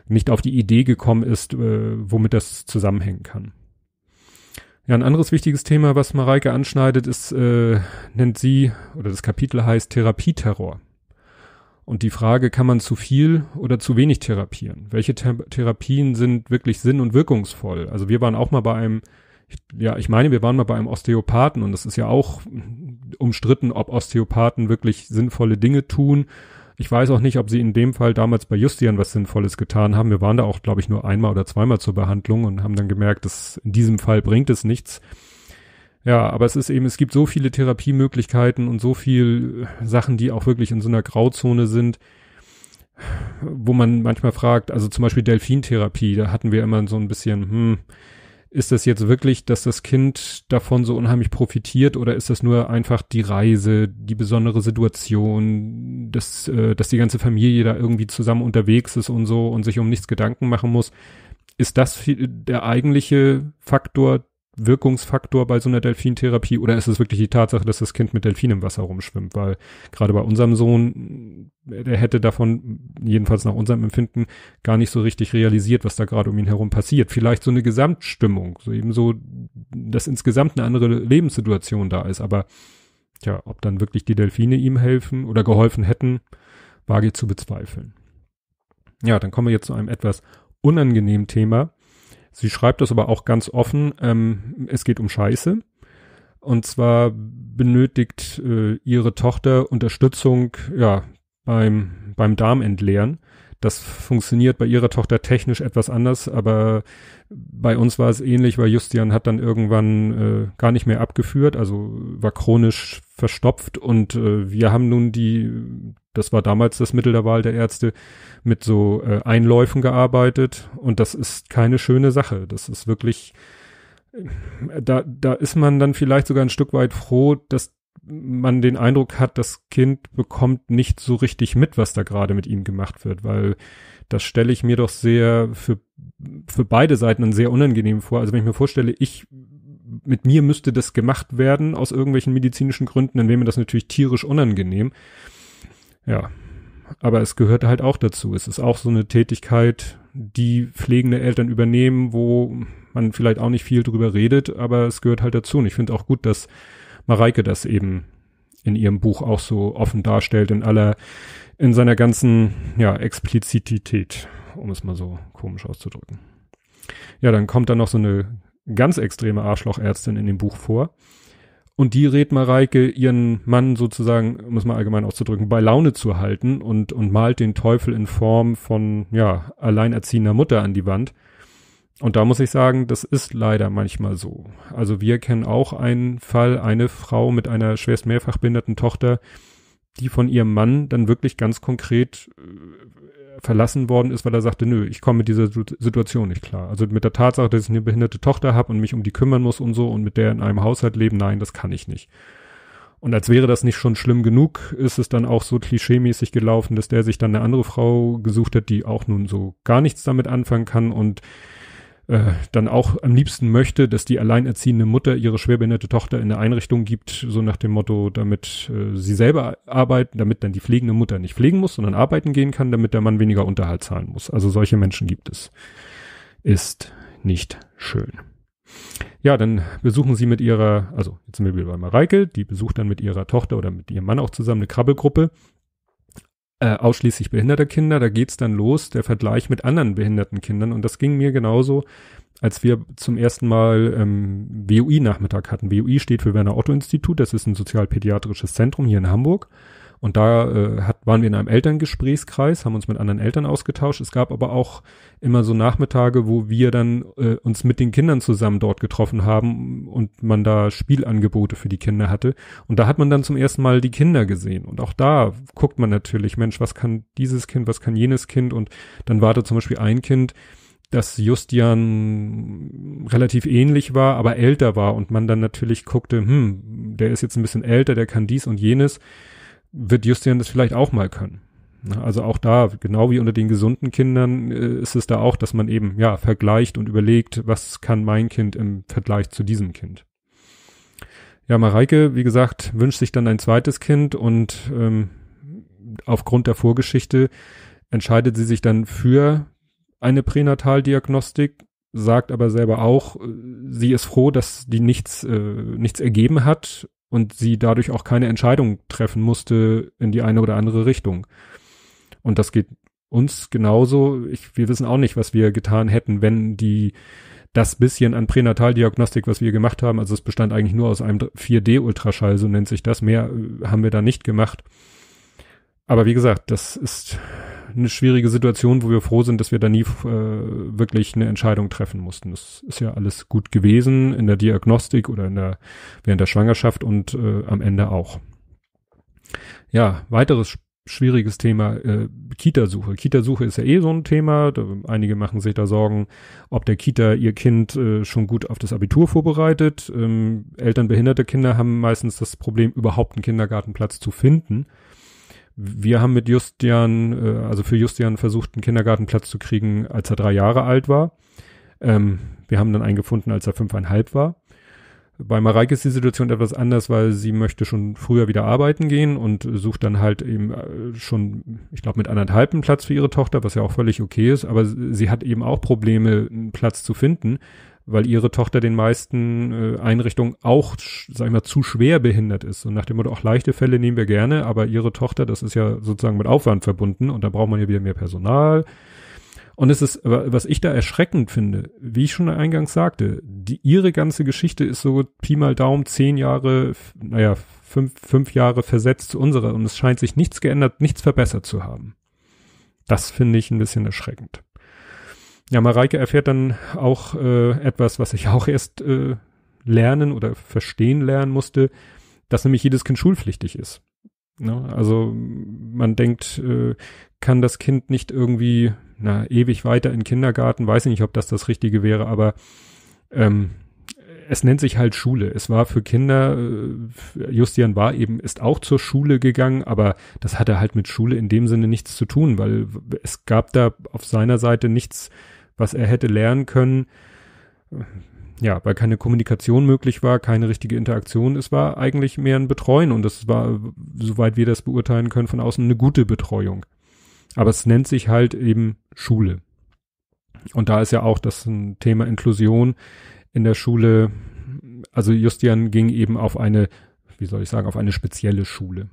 S1: nicht auf die Idee gekommen ist, äh, womit das zusammenhängen kann. Ja, ein anderes wichtiges Thema, was Mareike anschneidet, ist, äh, nennt sie, oder das Kapitel heißt Therapieterror. Und die Frage, kann man zu viel oder zu wenig therapieren? Welche Ther Therapien sind wirklich sinn- und wirkungsvoll? Also wir waren auch mal bei einem ich, ja, ich meine, wir waren mal bei einem Osteopathen und das ist ja auch umstritten, ob Osteopathen wirklich sinnvolle Dinge tun. Ich weiß auch nicht, ob sie in dem Fall damals bei Justian was Sinnvolles getan haben. Wir waren da auch, glaube ich, nur einmal oder zweimal zur Behandlung und haben dann gemerkt, dass in diesem Fall bringt es nichts. Ja, aber es ist eben, es gibt so viele Therapiemöglichkeiten und so viel Sachen, die auch wirklich in so einer Grauzone sind, wo man manchmal fragt, also zum Beispiel Delfintherapie, da hatten wir immer so ein bisschen, hm, ist das jetzt wirklich, dass das Kind davon so unheimlich profitiert oder ist das nur einfach die Reise, die besondere Situation, dass, äh, dass die ganze Familie da irgendwie zusammen unterwegs ist und so und sich um nichts Gedanken machen muss? Ist das der eigentliche Faktor, Wirkungsfaktor bei so einer Delfintherapie oder ist es wirklich die Tatsache, dass das Kind mit Delfin im Wasser rumschwimmt? Weil gerade bei unserem Sohn er hätte davon, jedenfalls nach unserem Empfinden, gar nicht so richtig realisiert, was da gerade um ihn herum passiert. Vielleicht so eine Gesamtstimmung, so eben so, dass insgesamt eine andere Lebenssituation da ist. Aber tja, ob dann wirklich die Delfine ihm helfen oder geholfen hätten, wage ich zu bezweifeln. Ja, dann kommen wir jetzt zu einem etwas unangenehmen Thema. Sie schreibt das aber auch ganz offen. Ähm, es geht um Scheiße. Und zwar benötigt äh, ihre Tochter Unterstützung, ja, beim, beim Darm entleeren. Das funktioniert bei ihrer Tochter technisch etwas anders, aber bei uns war es ähnlich, weil Justian hat dann irgendwann äh, gar nicht mehr abgeführt, also war chronisch verstopft und äh, wir haben nun die, das war damals das Mittel der Wahl der Ärzte, mit so äh, Einläufen gearbeitet und das ist keine schöne Sache. Das ist wirklich, äh, da, da ist man dann vielleicht sogar ein Stück weit froh, dass man den Eindruck hat, das Kind bekommt nicht so richtig mit, was da gerade mit ihm gemacht wird, weil das stelle ich mir doch sehr für, für beide Seiten dann sehr unangenehm vor. Also wenn ich mir vorstelle, ich mit mir müsste das gemacht werden aus irgendwelchen medizinischen Gründen, dann wäre mir das natürlich tierisch unangenehm. Ja, aber es gehört halt auch dazu. Es ist auch so eine Tätigkeit, die pflegende Eltern übernehmen, wo man vielleicht auch nicht viel drüber redet, aber es gehört halt dazu. Und ich finde auch gut, dass Mareike das eben in ihrem Buch auch so offen darstellt, in aller, in seiner ganzen, ja, Explizitität, um es mal so komisch auszudrücken. Ja, dann kommt da noch so eine ganz extreme Arschlochärztin in dem Buch vor. Und die rät Mareike, ihren Mann sozusagen, um es mal allgemein auszudrücken, bei Laune zu halten und, und malt den Teufel in Form von, ja, alleinerziehender Mutter an die Wand. Und da muss ich sagen, das ist leider manchmal so. Also wir kennen auch einen Fall, eine Frau mit einer schwerst mehrfach behinderten Tochter, die von ihrem Mann dann wirklich ganz konkret äh, verlassen worden ist, weil er sagte, nö, ich komme mit dieser Situation nicht klar. Also mit der Tatsache, dass ich eine behinderte Tochter habe und mich um die kümmern muss und so und mit der in einem Haushalt leben, nein, das kann ich nicht. Und als wäre das nicht schon schlimm genug, ist es dann auch so klischeemäßig gelaufen, dass der sich dann eine andere Frau gesucht hat, die auch nun so gar nichts damit anfangen kann und äh, dann auch am liebsten möchte, dass die alleinerziehende Mutter ihre schwerbehinderte Tochter in eine Einrichtung gibt, so nach dem Motto, damit äh, sie selber arbeiten, damit dann die pflegende Mutter nicht pflegen muss, sondern arbeiten gehen kann, damit der Mann weniger Unterhalt zahlen muss. Also solche Menschen gibt es. Ist nicht schön. Ja, dann besuchen sie mit ihrer, also jetzt sind wir wieder bei Mareike, die besucht dann mit ihrer Tochter oder mit ihrem Mann auch zusammen eine Krabbelgruppe äh, ausschließlich behinderte Kinder. Da geht's dann los, der Vergleich mit anderen behinderten Kindern. Und das ging mir genauso, als wir zum ersten Mal ähm, WUI-Nachmittag hatten. WUI steht für Werner Otto Institut. Das ist ein sozialpädiatrisches Zentrum hier in Hamburg. Und da äh, hat, waren wir in einem Elterngesprächskreis, haben uns mit anderen Eltern ausgetauscht. Es gab aber auch immer so Nachmittage, wo wir dann äh, uns mit den Kindern zusammen dort getroffen haben und man da Spielangebote für die Kinder hatte. Und da hat man dann zum ersten Mal die Kinder gesehen. Und auch da guckt man natürlich, Mensch, was kann dieses Kind, was kann jenes Kind? Und dann war da zum Beispiel ein Kind, dass Justian relativ ähnlich war, aber älter war und man dann natürlich guckte, hm, der ist jetzt ein bisschen älter, der kann dies und jenes wird Justian das vielleicht auch mal können. Ne? Also auch da, genau wie unter den gesunden Kindern, äh, ist es da auch, dass man eben, ja, vergleicht und überlegt, was kann mein Kind im Vergleich zu diesem Kind. Ja, Mareike, wie gesagt, wünscht sich dann ein zweites Kind und ähm, aufgrund der Vorgeschichte entscheidet sie sich dann für eine Pränataldiagnostik, sagt aber selber auch, äh, sie ist froh, dass die nichts, äh, nichts ergeben hat und sie dadurch auch keine Entscheidung treffen musste in die eine oder andere Richtung. Und das geht uns genauso. Ich, wir wissen auch nicht, was wir getan hätten, wenn die das bisschen an Pränataldiagnostik, was wir gemacht haben, also es bestand eigentlich nur aus einem 4D-Ultraschall, so nennt sich das, mehr äh, haben wir da nicht gemacht aber wie gesagt, das ist eine schwierige Situation, wo wir froh sind, dass wir da nie äh, wirklich eine Entscheidung treffen mussten. Das ist ja alles gut gewesen in der Diagnostik oder in der während der Schwangerschaft und äh, am Ende auch. Ja, weiteres schwieriges Thema äh, Kitasuche. Kitasuche ist ja eh so ein Thema. Da, einige machen sich da Sorgen, ob der Kita ihr Kind äh, schon gut auf das Abitur vorbereitet. Ähm, Eltern behinderter Kinder haben meistens das Problem, überhaupt einen Kindergartenplatz zu finden wir haben mit Justian, äh, also für Justian versucht, einen Kindergartenplatz zu kriegen, als er drei Jahre alt war. Ähm, wir haben dann einen gefunden, als er fünfeinhalb war. Bei Mareike ist die Situation etwas anders, weil sie möchte schon früher wieder arbeiten gehen und sucht dann halt eben äh, schon, ich glaube, mit anderthalb einen Platz für ihre Tochter, was ja auch völlig okay ist, aber sie hat eben auch Probleme, einen Platz zu finden, weil ihre Tochter den meisten äh, Einrichtungen auch, sag ich mal, zu schwer behindert ist. Und nach dem Motto, auch leichte Fälle nehmen wir gerne, aber ihre Tochter, das ist ja sozusagen mit Aufwand verbunden und da braucht man ja wieder mehr Personal. Und es ist, was ich da erschreckend finde, wie ich schon eingangs sagte, die, ihre ganze Geschichte ist so Pi mal Daumen zehn Jahre, naja, fünf, fünf Jahre versetzt zu unserer und es scheint sich nichts geändert, nichts verbessert zu haben. Das finde ich ein bisschen erschreckend. Ja, Mareike erfährt dann auch äh, etwas, was ich auch erst äh, lernen oder verstehen lernen musste, dass nämlich jedes Kind schulpflichtig ist. Ne? Also man denkt, äh, kann das Kind nicht irgendwie na, ewig weiter in Kindergarten, weiß ich nicht, ob das das Richtige wäre, aber ähm, es nennt sich halt Schule. Es war für Kinder, äh, Justian war eben, ist auch zur Schule gegangen, aber das hatte halt mit Schule in dem Sinne nichts zu tun, weil es gab da auf seiner Seite nichts, was er hätte lernen können. Ja, weil keine Kommunikation möglich war, keine richtige Interaktion. Es war eigentlich mehr ein Betreuen und es war, soweit wir das beurteilen können, von außen eine gute Betreuung. Aber es nennt sich halt eben Schule. Und da ist ja auch das Thema Inklusion in der Schule. Also Justian ging eben auf eine, wie soll ich sagen, auf eine spezielle Schule.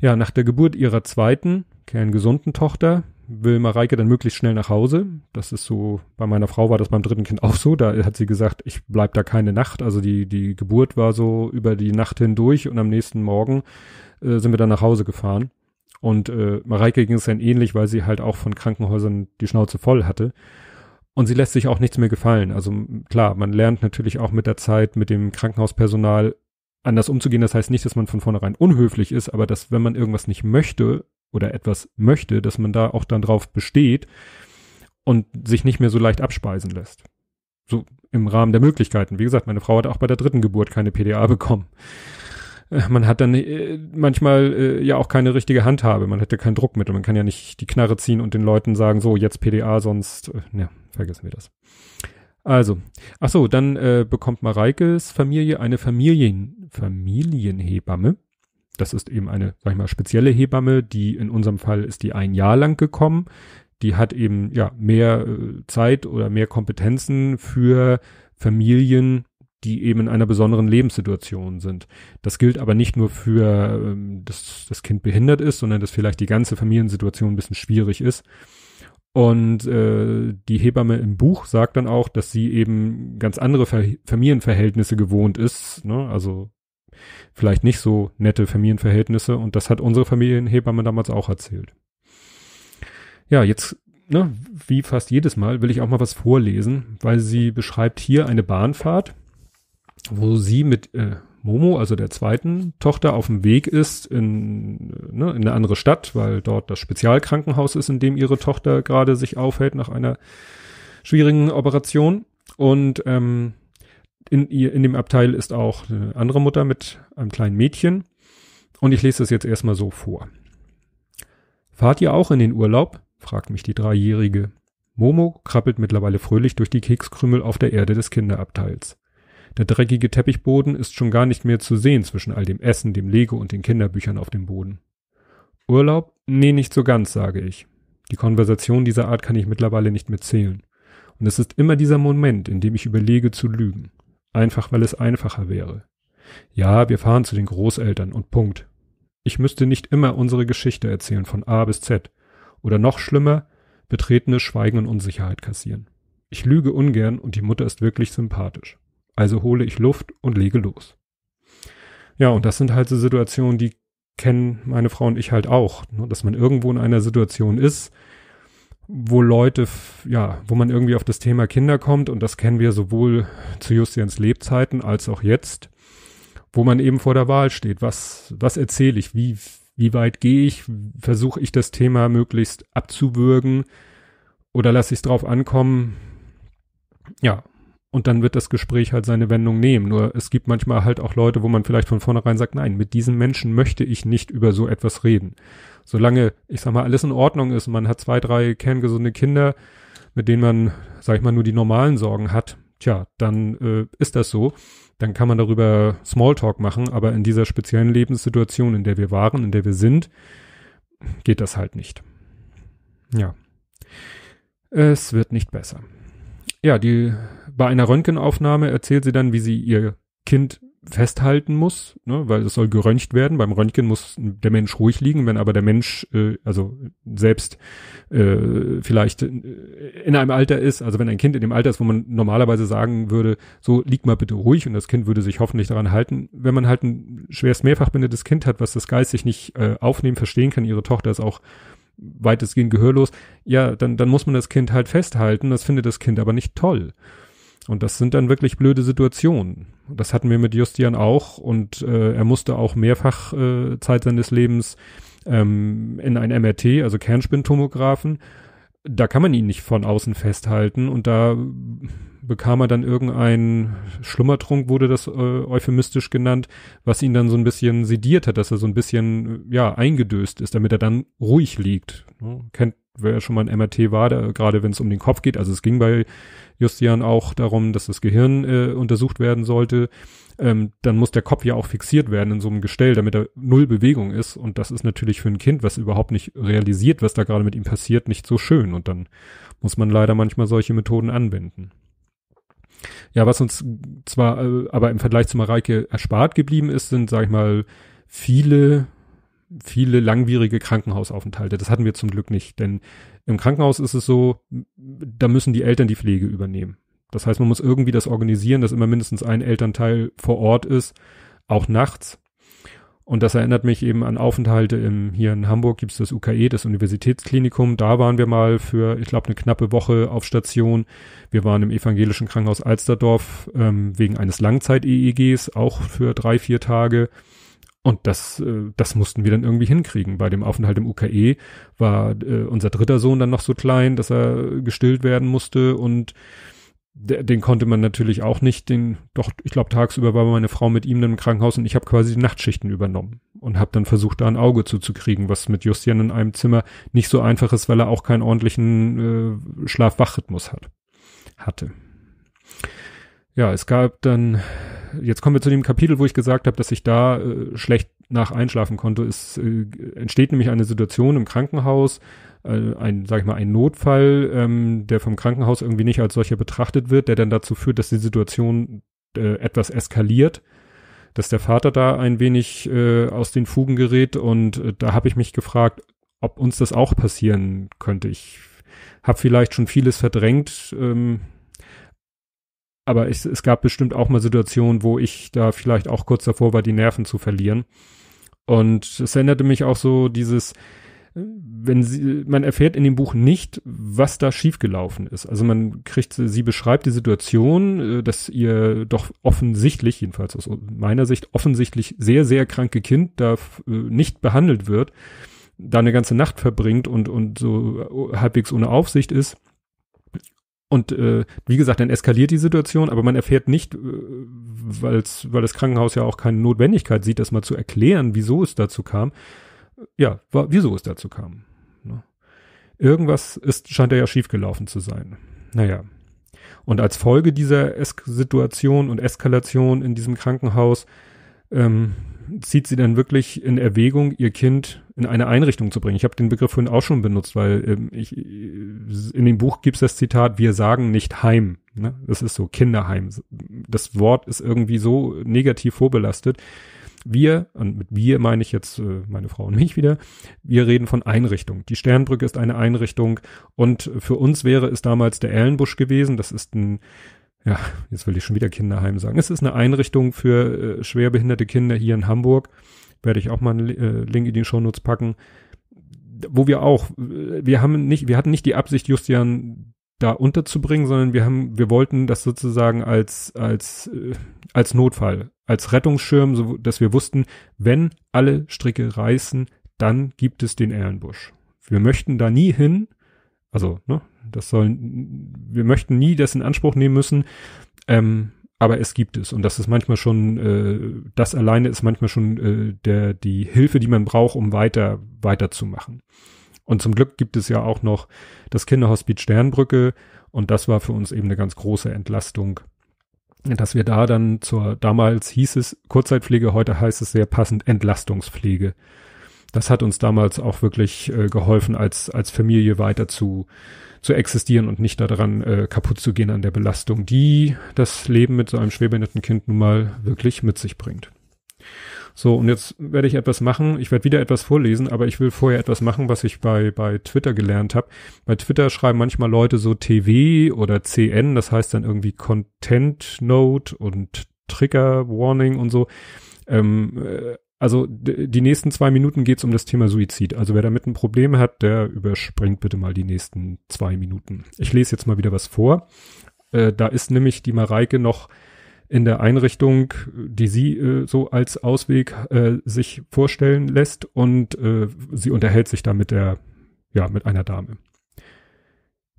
S1: Ja, nach der Geburt ihrer zweiten, kerngesunden Tochter will Mareike dann möglichst schnell nach Hause. Das ist so, bei meiner Frau war das beim dritten Kind auch so. Da hat sie gesagt, ich bleib da keine Nacht. Also die, die Geburt war so über die Nacht hindurch und am nächsten Morgen äh, sind wir dann nach Hause gefahren. Und äh, Mareike ging es dann ähnlich, weil sie halt auch von Krankenhäusern die Schnauze voll hatte. Und sie lässt sich auch nichts mehr gefallen. Also klar, man lernt natürlich auch mit der Zeit mit dem Krankenhauspersonal anders umzugehen. Das heißt nicht, dass man von vornherein unhöflich ist, aber dass wenn man irgendwas nicht möchte, oder etwas möchte, dass man da auch dann drauf besteht und sich nicht mehr so leicht abspeisen lässt. So im Rahmen der Möglichkeiten. Wie gesagt, meine Frau hat auch bei der dritten Geburt keine PDA bekommen. Äh, man hat dann äh, manchmal äh, ja auch keine richtige Handhabe. Man hätte kein Druckmittel. Man kann ja nicht die Knarre ziehen und den Leuten sagen, so jetzt PDA, sonst, ja, vergessen wir das. Also, ach so, dann äh, bekommt Mareikes Familie eine Familien, Familienhebamme, das ist eben eine, sag ich mal, spezielle Hebamme, die in unserem Fall ist die ein Jahr lang gekommen. Die hat eben ja mehr äh, Zeit oder mehr Kompetenzen für Familien, die eben in einer besonderen Lebenssituation sind. Das gilt aber nicht nur für, ähm, dass das Kind behindert ist, sondern dass vielleicht die ganze Familiensituation ein bisschen schwierig ist. Und äh, die Hebamme im Buch sagt dann auch, dass sie eben ganz andere Ver Familienverhältnisse gewohnt ist, ne? also vielleicht nicht so nette Familienverhältnisse und das hat unsere Familienhebamme damals auch erzählt. Ja, jetzt, ne, wie fast jedes Mal, will ich auch mal was vorlesen, weil sie beschreibt hier eine Bahnfahrt, wo sie mit äh, Momo, also der zweiten Tochter, auf dem Weg ist in, ne, in eine andere Stadt, weil dort das Spezialkrankenhaus ist, in dem ihre Tochter gerade sich aufhält nach einer schwierigen Operation. Und ähm, in, ihr, in dem Abteil ist auch eine andere Mutter mit einem kleinen Mädchen. Und ich lese das jetzt erstmal so vor. Fahrt ihr auch in den Urlaub? fragt mich die Dreijährige. Momo krabbelt mittlerweile fröhlich durch die Kekskrümel auf der Erde des Kinderabteils. Der dreckige Teppichboden ist schon gar nicht mehr zu sehen zwischen all dem Essen, dem Lego und den Kinderbüchern auf dem Boden. Urlaub? Nee, nicht so ganz, sage ich. Die Konversation dieser Art kann ich mittlerweile nicht mehr zählen. Und es ist immer dieser Moment, in dem ich überlege zu lügen. Einfach weil es einfacher wäre. Ja, wir fahren zu den Großeltern und Punkt. Ich müsste nicht immer unsere Geschichte erzählen von A bis Z. Oder noch schlimmer, betretenes Schweigen und Unsicherheit kassieren. Ich lüge ungern und die Mutter ist wirklich sympathisch. Also hole ich Luft und lege los. Ja, und das sind halt so Situationen, die kennen meine Frau und ich halt auch, ne? dass man irgendwo in einer Situation ist, wo Leute, ja, wo man irgendwie auf das Thema Kinder kommt und das kennen wir sowohl zu Justians Lebzeiten als auch jetzt, wo man eben vor der Wahl steht. Was, was erzähle ich? Wie, wie weit gehe ich? Versuche ich das Thema möglichst abzuwürgen oder lasse ich es drauf ankommen? Ja. Und dann wird das Gespräch halt seine Wendung nehmen. Nur es gibt manchmal halt auch Leute, wo man vielleicht von vornherein sagt, nein, mit diesen Menschen möchte ich nicht über so etwas reden solange, ich sag mal, alles in Ordnung ist, man hat zwei, drei kerngesunde Kinder, mit denen man, sag ich mal, nur die normalen Sorgen hat, tja, dann äh, ist das so. Dann kann man darüber Smalltalk machen, aber in dieser speziellen Lebenssituation, in der wir waren, in der wir sind, geht das halt nicht. Ja. Es wird nicht besser. Ja, die, bei einer Röntgenaufnahme erzählt sie dann, wie sie ihr Kind festhalten muss, ne, weil es soll geröntgt werden. Beim Röntgen muss der Mensch ruhig liegen, wenn aber der Mensch, äh, also selbst äh, vielleicht in einem Alter ist, also wenn ein Kind in dem Alter ist, wo man normalerweise sagen würde, so lieg mal bitte ruhig und das Kind würde sich hoffentlich daran halten. Wenn man halt ein schwerst mehrfach mehrfachblindetes Kind hat, was das geistig nicht äh, aufnehmen, verstehen kann, ihre Tochter ist auch weitestgehend gehörlos, ja, dann, dann muss man das Kind halt festhalten, das findet das Kind aber nicht toll. Und das sind dann wirklich blöde Situationen. Das hatten wir mit Justian auch und äh, er musste auch mehrfach äh, Zeit seines Lebens ähm, in ein MRT, also Kernspintomographen. Da kann man ihn nicht von außen festhalten und da bekam er dann irgendeinen Schlummertrunk, wurde das äh, euphemistisch genannt, was ihn dann so ein bisschen sediert hat, dass er so ein bisschen, ja, eingedöst ist, damit er dann ruhig liegt. Ne? Kennt wer schon mal ein MRT war, da, gerade wenn es um den Kopf geht, also es ging bei Justian auch darum, dass das Gehirn äh, untersucht werden sollte, ähm, dann muss der Kopf ja auch fixiert werden in so einem Gestell, damit da null Bewegung ist. Und das ist natürlich für ein Kind, was überhaupt nicht realisiert, was da gerade mit ihm passiert, nicht so schön. Und dann muss man leider manchmal solche Methoden anwenden. Ja, was uns zwar äh, aber im Vergleich zu Mareike erspart geblieben ist, sind, sag ich mal, viele viele langwierige Krankenhausaufenthalte. Das hatten wir zum Glück nicht, denn im Krankenhaus ist es so, da müssen die Eltern die Pflege übernehmen. Das heißt, man muss irgendwie das organisieren, dass immer mindestens ein Elternteil vor Ort ist, auch nachts. Und das erinnert mich eben an Aufenthalte im, hier in Hamburg gibt es das UKE, das Universitätsklinikum. Da waren wir mal für, ich glaube, eine knappe Woche auf Station. Wir waren im evangelischen Krankenhaus Alsterdorf ähm, wegen eines Langzeit-EEGs, auch für drei, vier Tage. Und das, äh, das mussten wir dann irgendwie hinkriegen. Bei dem Aufenthalt im UKE war äh, unser dritter Sohn dann noch so klein, dass er gestillt werden musste und den konnte man natürlich auch nicht, den, doch, ich glaube, tagsüber war meine Frau mit ihm dann im Krankenhaus und ich habe quasi die Nachtschichten übernommen und habe dann versucht, da ein Auge zuzukriegen, was mit Justian in einem Zimmer nicht so einfach ist, weil er auch keinen ordentlichen äh, schlaf wach hat, hatte. Ja, es gab dann jetzt kommen wir zu dem Kapitel, wo ich gesagt habe, dass ich da äh, schlecht nach einschlafen konnte. Es äh, entsteht nämlich eine Situation im Krankenhaus, äh, ein, sag ich mal, ein Notfall, ähm, der vom Krankenhaus irgendwie nicht als solcher betrachtet wird, der dann dazu führt, dass die Situation äh, etwas eskaliert, dass der Vater da ein wenig äh, aus den Fugen gerät und äh, da habe ich mich gefragt, ob uns das auch passieren könnte. Ich habe vielleicht schon vieles verdrängt. Ähm, aber ich, es gab bestimmt auch mal Situationen, wo ich da vielleicht auch kurz davor war, die Nerven zu verlieren. Und es erinnerte mich auch so dieses, wenn sie, man erfährt in dem Buch nicht, was da schiefgelaufen ist. Also man kriegt, sie beschreibt die Situation, äh, dass ihr doch offensichtlich, jedenfalls aus meiner Sicht, offensichtlich sehr, sehr kranke Kind da äh, nicht behandelt wird, da eine ganze Nacht verbringt und, und so äh, halbwegs ohne Aufsicht ist und äh, wie gesagt, dann eskaliert die Situation, aber man erfährt nicht, äh, weil's, weil das Krankenhaus ja auch keine Notwendigkeit sieht, das mal zu erklären, wieso es dazu kam. Ja, wieso es dazu kam. Ne? Irgendwas ist, scheint da ja schiefgelaufen zu sein. Naja. Und als Folge dieser es Situation und Eskalation in diesem Krankenhaus ähm, zieht sie dann wirklich in Erwägung, ihr Kind in eine Einrichtung zu bringen. Ich habe den Begriff vorhin auch schon benutzt, weil ähm, ich, äh, in dem Buch gibt's das Zitat, wir sagen nicht Heim. Ne? Das ist so, Kinderheim. Das Wort ist irgendwie so negativ vorbelastet. Wir, und mit wir meine ich jetzt äh, meine Frau und mich wieder, wir reden von Einrichtung. Die Sternbrücke ist eine Einrichtung und für uns wäre es damals der Ellenbusch gewesen. Das ist ein ja, jetzt will ich schon wieder Kinderheim sagen. Es ist eine Einrichtung für äh, schwerbehinderte Kinder hier in Hamburg. Werde ich auch mal einen äh, Link in die Shownotes packen. Wo wir auch, äh, wir haben nicht, wir hatten nicht die Absicht, Justian da unterzubringen, sondern wir haben, wir wollten das sozusagen als, als, äh, als Notfall, als Rettungsschirm, so, dass wir wussten, wenn alle Stricke reißen, dann gibt es den Ehrenbusch. Wir möchten da nie hin, also ne, das sollen, wir möchten nie das in Anspruch nehmen müssen, ähm, aber es gibt es. Und das ist manchmal schon, äh, das alleine ist manchmal schon äh, der, die Hilfe, die man braucht, um weiter, weiterzumachen. Und zum Glück gibt es ja auch noch das Kinderhospiz Sternbrücke. Und das war für uns eben eine ganz große Entlastung, dass wir da dann zur, damals hieß es Kurzzeitpflege, heute heißt es sehr passend Entlastungspflege das hat uns damals auch wirklich äh, geholfen, als, als Familie weiter zu, zu existieren und nicht daran äh, kaputt zu gehen an der Belastung, die das Leben mit so einem schwerbehinderten Kind nun mal wirklich mit sich bringt. So, und jetzt werde ich etwas machen. Ich werde wieder etwas vorlesen, aber ich will vorher etwas machen, was ich bei, bei Twitter gelernt habe. Bei Twitter schreiben manchmal Leute so TW oder CN, das heißt dann irgendwie Content Note und Trigger Warning und so. Ähm, äh, also die nächsten zwei Minuten geht es um das Thema Suizid. Also wer damit ein Problem hat, der überspringt bitte mal die nächsten zwei Minuten. Ich lese jetzt mal wieder was vor. Äh, da ist nämlich die Mareike noch in der Einrichtung, die sie äh, so als Ausweg äh, sich vorstellen lässt und äh, sie unterhält sich da mit der, ja, mit einer Dame.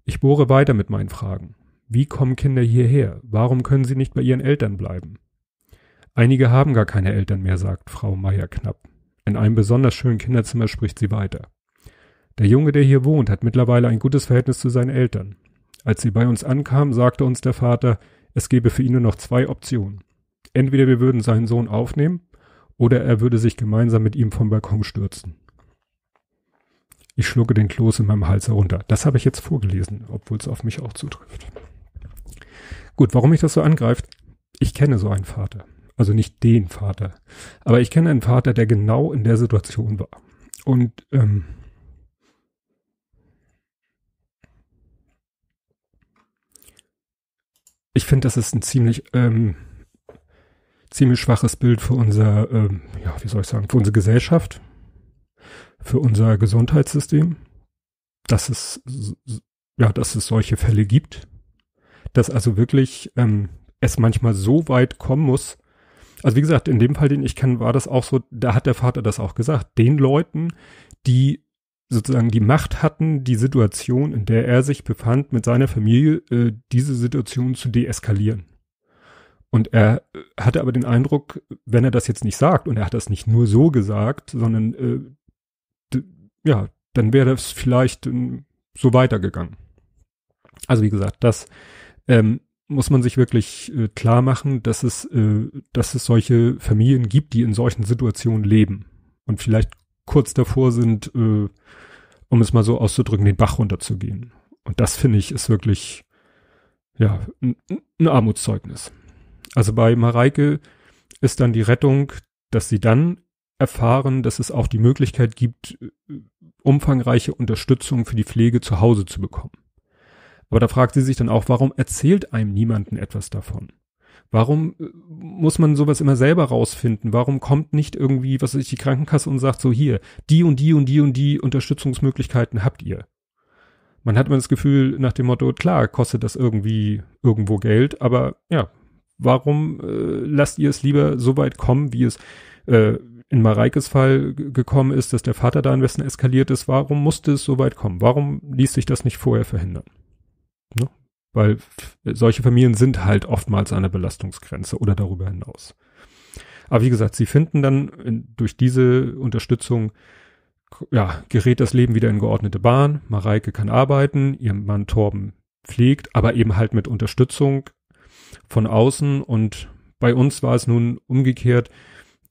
S1: Ich bohre weiter mit meinen Fragen. Wie kommen Kinder hierher? Warum können sie nicht bei ihren Eltern bleiben? Einige haben gar keine Eltern mehr, sagt Frau Meier knapp. In einem besonders schönen Kinderzimmer spricht sie weiter. Der Junge, der hier wohnt, hat mittlerweile ein gutes Verhältnis zu seinen Eltern. Als sie bei uns ankamen, sagte uns der Vater, es gebe für ihn nur noch zwei Optionen. Entweder wir würden seinen Sohn aufnehmen, oder er würde sich gemeinsam mit ihm vom Balkon stürzen. Ich schlucke den Kloß in meinem Hals herunter. Das habe ich jetzt vorgelesen, obwohl es auf mich auch zutrifft. Gut, warum mich das so angreift? Ich kenne so einen Vater. Also nicht den Vater. Aber ich kenne einen Vater, der genau in der Situation war. Und ähm, ich finde, das ist ein ziemlich, ähm, ziemlich schwaches Bild für unser, ähm, ja, wie soll ich sagen, für unsere Gesellschaft, für unser Gesundheitssystem, dass es, ja, dass es solche Fälle gibt, dass also wirklich ähm, es manchmal so weit kommen muss, also wie gesagt, in dem Fall, den ich kenne, war das auch so, da hat der Vater das auch gesagt, den Leuten, die sozusagen die Macht hatten, die Situation, in der er sich befand, mit seiner Familie, äh, diese Situation zu deeskalieren. Und er äh, hatte aber den Eindruck, wenn er das jetzt nicht sagt, und er hat das nicht nur so gesagt, sondern äh, ja, dann wäre das vielleicht äh, so weitergegangen. Also wie gesagt, das ähm, muss man sich wirklich äh, klar machen, dass es, äh, dass es solche Familien gibt, die in solchen Situationen leben und vielleicht kurz davor sind, äh, um es mal so auszudrücken, den Bach runterzugehen. Und das finde ich ist wirklich, ja, ein, ein Armutszeugnis. Also bei Mareike ist dann die Rettung, dass sie dann erfahren, dass es auch die Möglichkeit gibt, äh, umfangreiche Unterstützung für die Pflege zu Hause zu bekommen. Aber da fragt sie sich dann auch, warum erzählt einem niemanden etwas davon? Warum äh, muss man sowas immer selber rausfinden? Warum kommt nicht irgendwie, was weiß ich, die Krankenkasse und sagt so hier, die und die und die und die Unterstützungsmöglichkeiten habt ihr? Man hat immer das Gefühl nach dem Motto, klar, kostet das irgendwie irgendwo Geld, aber ja, warum äh, lasst ihr es lieber so weit kommen, wie es äh, in Mareikes Fall gekommen ist, dass der Vater da am besten eskaliert ist? Warum musste es so weit kommen? Warum ließ sich das nicht vorher verhindern? Ne? Weil solche Familien sind halt oftmals an der Belastungsgrenze oder darüber hinaus. Aber wie gesagt, sie finden dann in, durch diese Unterstützung, ja, gerät das Leben wieder in geordnete Bahn. Mareike kann arbeiten, ihr Mann Torben pflegt, aber eben halt mit Unterstützung von außen. Und bei uns war es nun umgekehrt.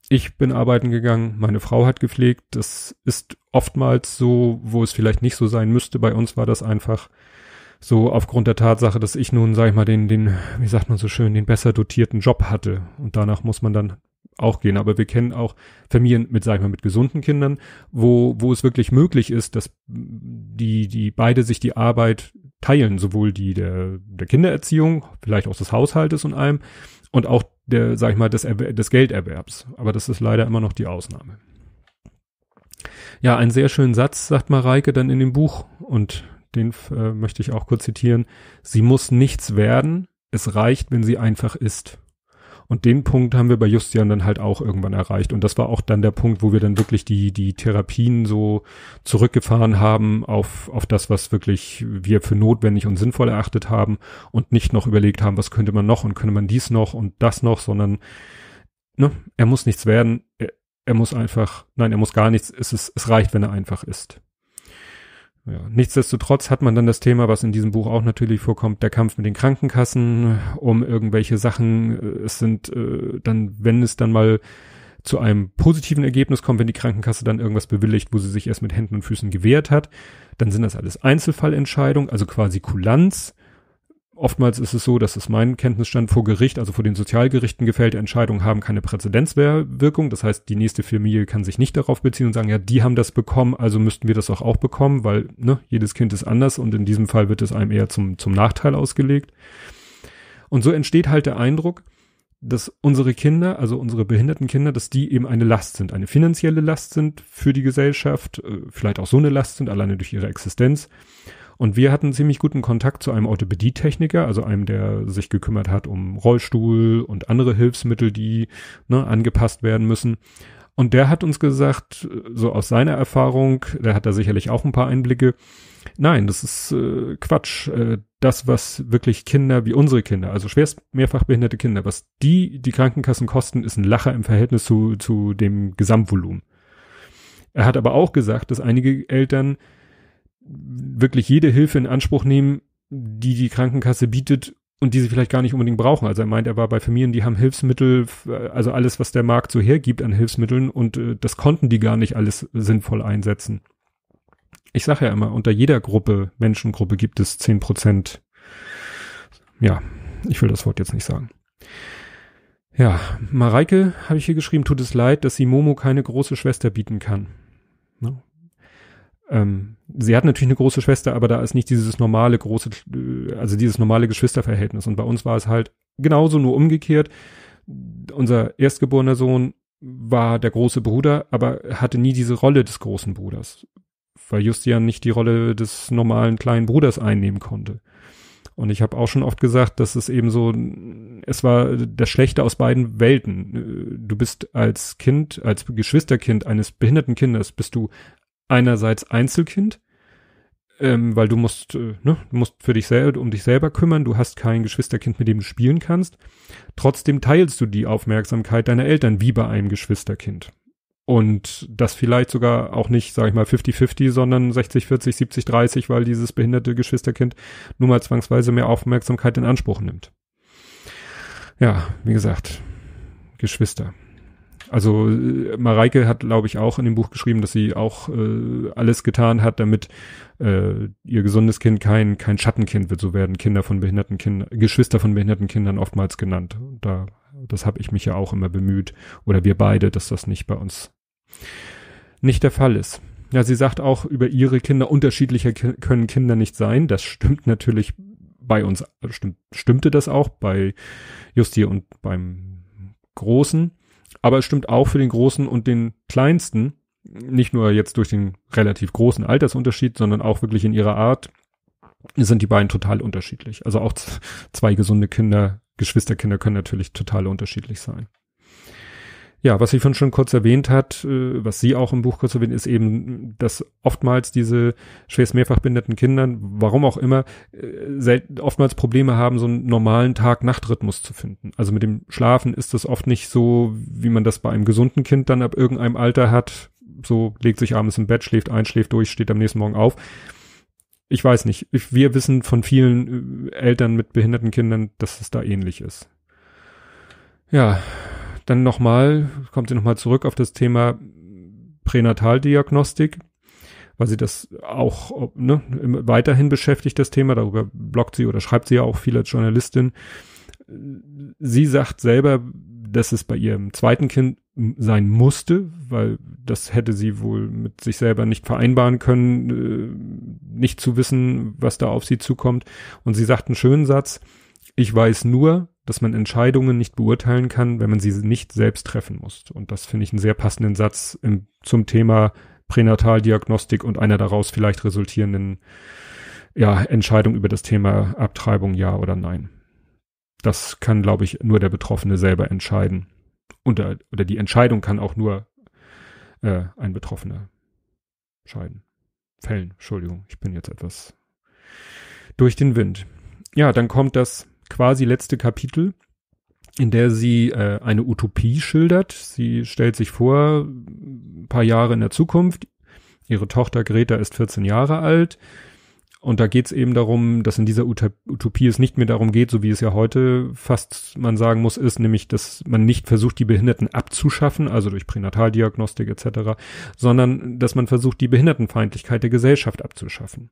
S1: Ich bin arbeiten gegangen, meine Frau hat gepflegt. Das ist oftmals so, wo es vielleicht nicht so sein müsste. Bei uns war das einfach, so aufgrund der Tatsache, dass ich nun, sag ich mal, den, den, wie sagt man so schön, den besser dotierten Job hatte. Und danach muss man dann auch gehen. Aber wir kennen auch Familien mit, sag ich mal, mit gesunden Kindern, wo, wo es wirklich möglich ist, dass die, die beide sich die Arbeit teilen, sowohl die der, der Kindererziehung, vielleicht auch des Haushaltes und allem und auch der, sag ich mal, des, des Gelderwerbs. Aber das ist leider immer noch die Ausnahme. Ja, einen sehr schönen Satz, sagt Mareike dann in dem Buch und den äh, möchte ich auch kurz zitieren. Sie muss nichts werden, es reicht, wenn sie einfach ist. Und den Punkt haben wir bei Justian dann halt auch irgendwann erreicht. Und das war auch dann der Punkt, wo wir dann wirklich die, die Therapien so zurückgefahren haben auf, auf das, was wirklich wir für notwendig und sinnvoll erachtet haben und nicht noch überlegt haben, was könnte man noch und könnte man dies noch und das noch, sondern ne, er muss nichts werden, er, er muss einfach, nein, er muss gar nichts, es, ist, es reicht, wenn er einfach ist. Ja, nichtsdestotrotz hat man dann das Thema, was in diesem Buch auch natürlich vorkommt, der Kampf mit den Krankenkassen um irgendwelche Sachen. Äh, es sind äh, dann, wenn es dann mal zu einem positiven Ergebnis kommt, wenn die Krankenkasse dann irgendwas bewilligt, wo sie sich erst mit Händen und Füßen gewehrt hat, dann sind das alles Einzelfallentscheidungen, also quasi Kulanz oftmals ist es so, dass es mein Kenntnisstand vor Gericht, also vor den Sozialgerichten gefällte Entscheidungen haben keine Präzedenzwirkung. Das heißt, die nächste Familie kann sich nicht darauf beziehen und sagen, ja, die haben das bekommen, also müssten wir das auch auch bekommen, weil ne, jedes Kind ist anders und in diesem Fall wird es einem eher zum, zum Nachteil ausgelegt. Und so entsteht halt der Eindruck, dass unsere Kinder, also unsere behinderten Kinder, dass die eben eine Last sind, eine finanzielle Last sind für die Gesellschaft, äh, vielleicht auch so eine Last sind, alleine durch ihre Existenz. Und wir hatten ziemlich guten Kontakt zu einem Orthopädietechniker, also einem, der sich gekümmert hat um Rollstuhl und andere Hilfsmittel, die ne, angepasst werden müssen. Und der hat uns gesagt, so aus seiner Erfahrung, der hat da sicherlich auch ein paar Einblicke, nein, das ist äh, Quatsch. Äh, das, was wirklich Kinder wie unsere Kinder, also schwerst mehrfach behinderte Kinder, was die die Krankenkassen kosten, ist ein Lacher im Verhältnis zu, zu dem Gesamtvolumen. Er hat aber auch gesagt, dass einige Eltern wirklich jede Hilfe in Anspruch nehmen, die die Krankenkasse bietet und die sie vielleicht gar nicht unbedingt brauchen. Also er meint, er war bei Familien, die haben Hilfsmittel, also alles, was der Markt so hergibt an Hilfsmitteln und äh, das konnten die gar nicht alles sinnvoll einsetzen. Ich sage ja immer, unter jeder Gruppe, Menschengruppe gibt es zehn Prozent. Ja, ich will das Wort jetzt nicht sagen. Ja, Mareike habe ich hier geschrieben, tut es leid, dass sie Momo keine große Schwester bieten kann. Ähm, sie hat natürlich eine große Schwester, aber da ist nicht dieses normale große, äh, also dieses normale Geschwisterverhältnis. Und bei uns war es halt genauso, nur umgekehrt. Unser erstgeborener Sohn war der große Bruder, aber hatte nie diese Rolle des großen Bruders, weil Justian nicht die Rolle des normalen kleinen Bruders einnehmen konnte. Und ich habe auch schon oft gesagt, dass es eben so, es war das Schlechte aus beiden Welten. Äh, du bist als Kind, als Geschwisterkind eines behinderten Kindes, bist du einerseits Einzelkind, ähm, weil du musst, äh, ne, du musst für dich selber, um dich selber kümmern, du hast kein Geschwisterkind, mit dem du spielen kannst. Trotzdem teilst du die Aufmerksamkeit deiner Eltern wie bei einem Geschwisterkind. Und das vielleicht sogar auch nicht, sag ich mal, 50-50, sondern 60, 40, 70, 30, weil dieses behinderte Geschwisterkind nun mal zwangsweise mehr Aufmerksamkeit in Anspruch nimmt. Ja, wie gesagt, Geschwister. Also äh, Mareike hat, glaube ich, auch in dem Buch geschrieben, dass sie auch äh, alles getan hat, damit äh, ihr gesundes Kind kein, kein Schattenkind wird. So werden Kinder von behinderten Kindern, Geschwister von behinderten Kindern oftmals genannt. Und da, das habe ich mich ja auch immer bemüht. Oder wir beide, dass das nicht bei uns nicht der Fall ist. Ja, sie sagt auch über ihre Kinder, unterschiedlicher können Kinder nicht sein. Das stimmt natürlich bei uns, stimmt, stimmte das auch bei Justi und beim Großen aber es stimmt auch für den Großen und den Kleinsten, nicht nur jetzt durch den relativ großen Altersunterschied, sondern auch wirklich in ihrer Art, sind die beiden total unterschiedlich. Also auch zwei gesunde Kinder, Geschwisterkinder können natürlich total unterschiedlich sein ja, was ich von schon kurz erwähnt hat, äh, was sie auch im Buch kurz erwähnt, ist eben, dass oftmals diese schwerst mehrfach behinderten Kindern, warum auch immer, äh, oftmals Probleme haben, so einen normalen Tag-Nacht-Rhythmus zu finden. Also mit dem Schlafen ist das oft nicht so, wie man das bei einem gesunden Kind dann ab irgendeinem Alter hat. So legt sich abends im Bett, schläft ein, schläft durch, steht am nächsten Morgen auf. Ich weiß nicht. wir wissen von vielen äh, Eltern mit behinderten Kindern, dass es da ähnlich ist. Ja, dann nochmal, kommt sie nochmal zurück auf das Thema Pränataldiagnostik, weil sie das auch ne, weiterhin beschäftigt, das Thema. Darüber bloggt sie oder schreibt sie ja auch viel als Journalistin. Sie sagt selber, dass es bei ihrem zweiten Kind sein musste, weil das hätte sie wohl mit sich selber nicht vereinbaren können, äh, nicht zu wissen, was da auf sie zukommt. Und sie sagt einen schönen Satz, ich weiß nur, dass man Entscheidungen nicht beurteilen kann, wenn man sie nicht selbst treffen muss. Und das finde ich einen sehr passenden Satz im, zum Thema Pränataldiagnostik und einer daraus vielleicht resultierenden ja, Entscheidung über das Thema Abtreibung ja oder nein. Das kann, glaube ich, nur der Betroffene selber entscheiden. Und, oder die Entscheidung kann auch nur äh, ein Betroffener entscheiden. Fällen, Entschuldigung, ich bin jetzt etwas durch den Wind. Ja, dann kommt das quasi letzte Kapitel, in der sie äh, eine Utopie schildert. Sie stellt sich vor, ein paar Jahre in der Zukunft. Ihre Tochter Greta ist 14 Jahre alt. Und da geht's eben darum, dass in dieser Utopie es nicht mehr darum geht, so wie es ja heute fast man sagen muss, ist nämlich, dass man nicht versucht, die Behinderten abzuschaffen, also durch Pränataldiagnostik etc., sondern dass man versucht, die Behindertenfeindlichkeit der Gesellschaft abzuschaffen.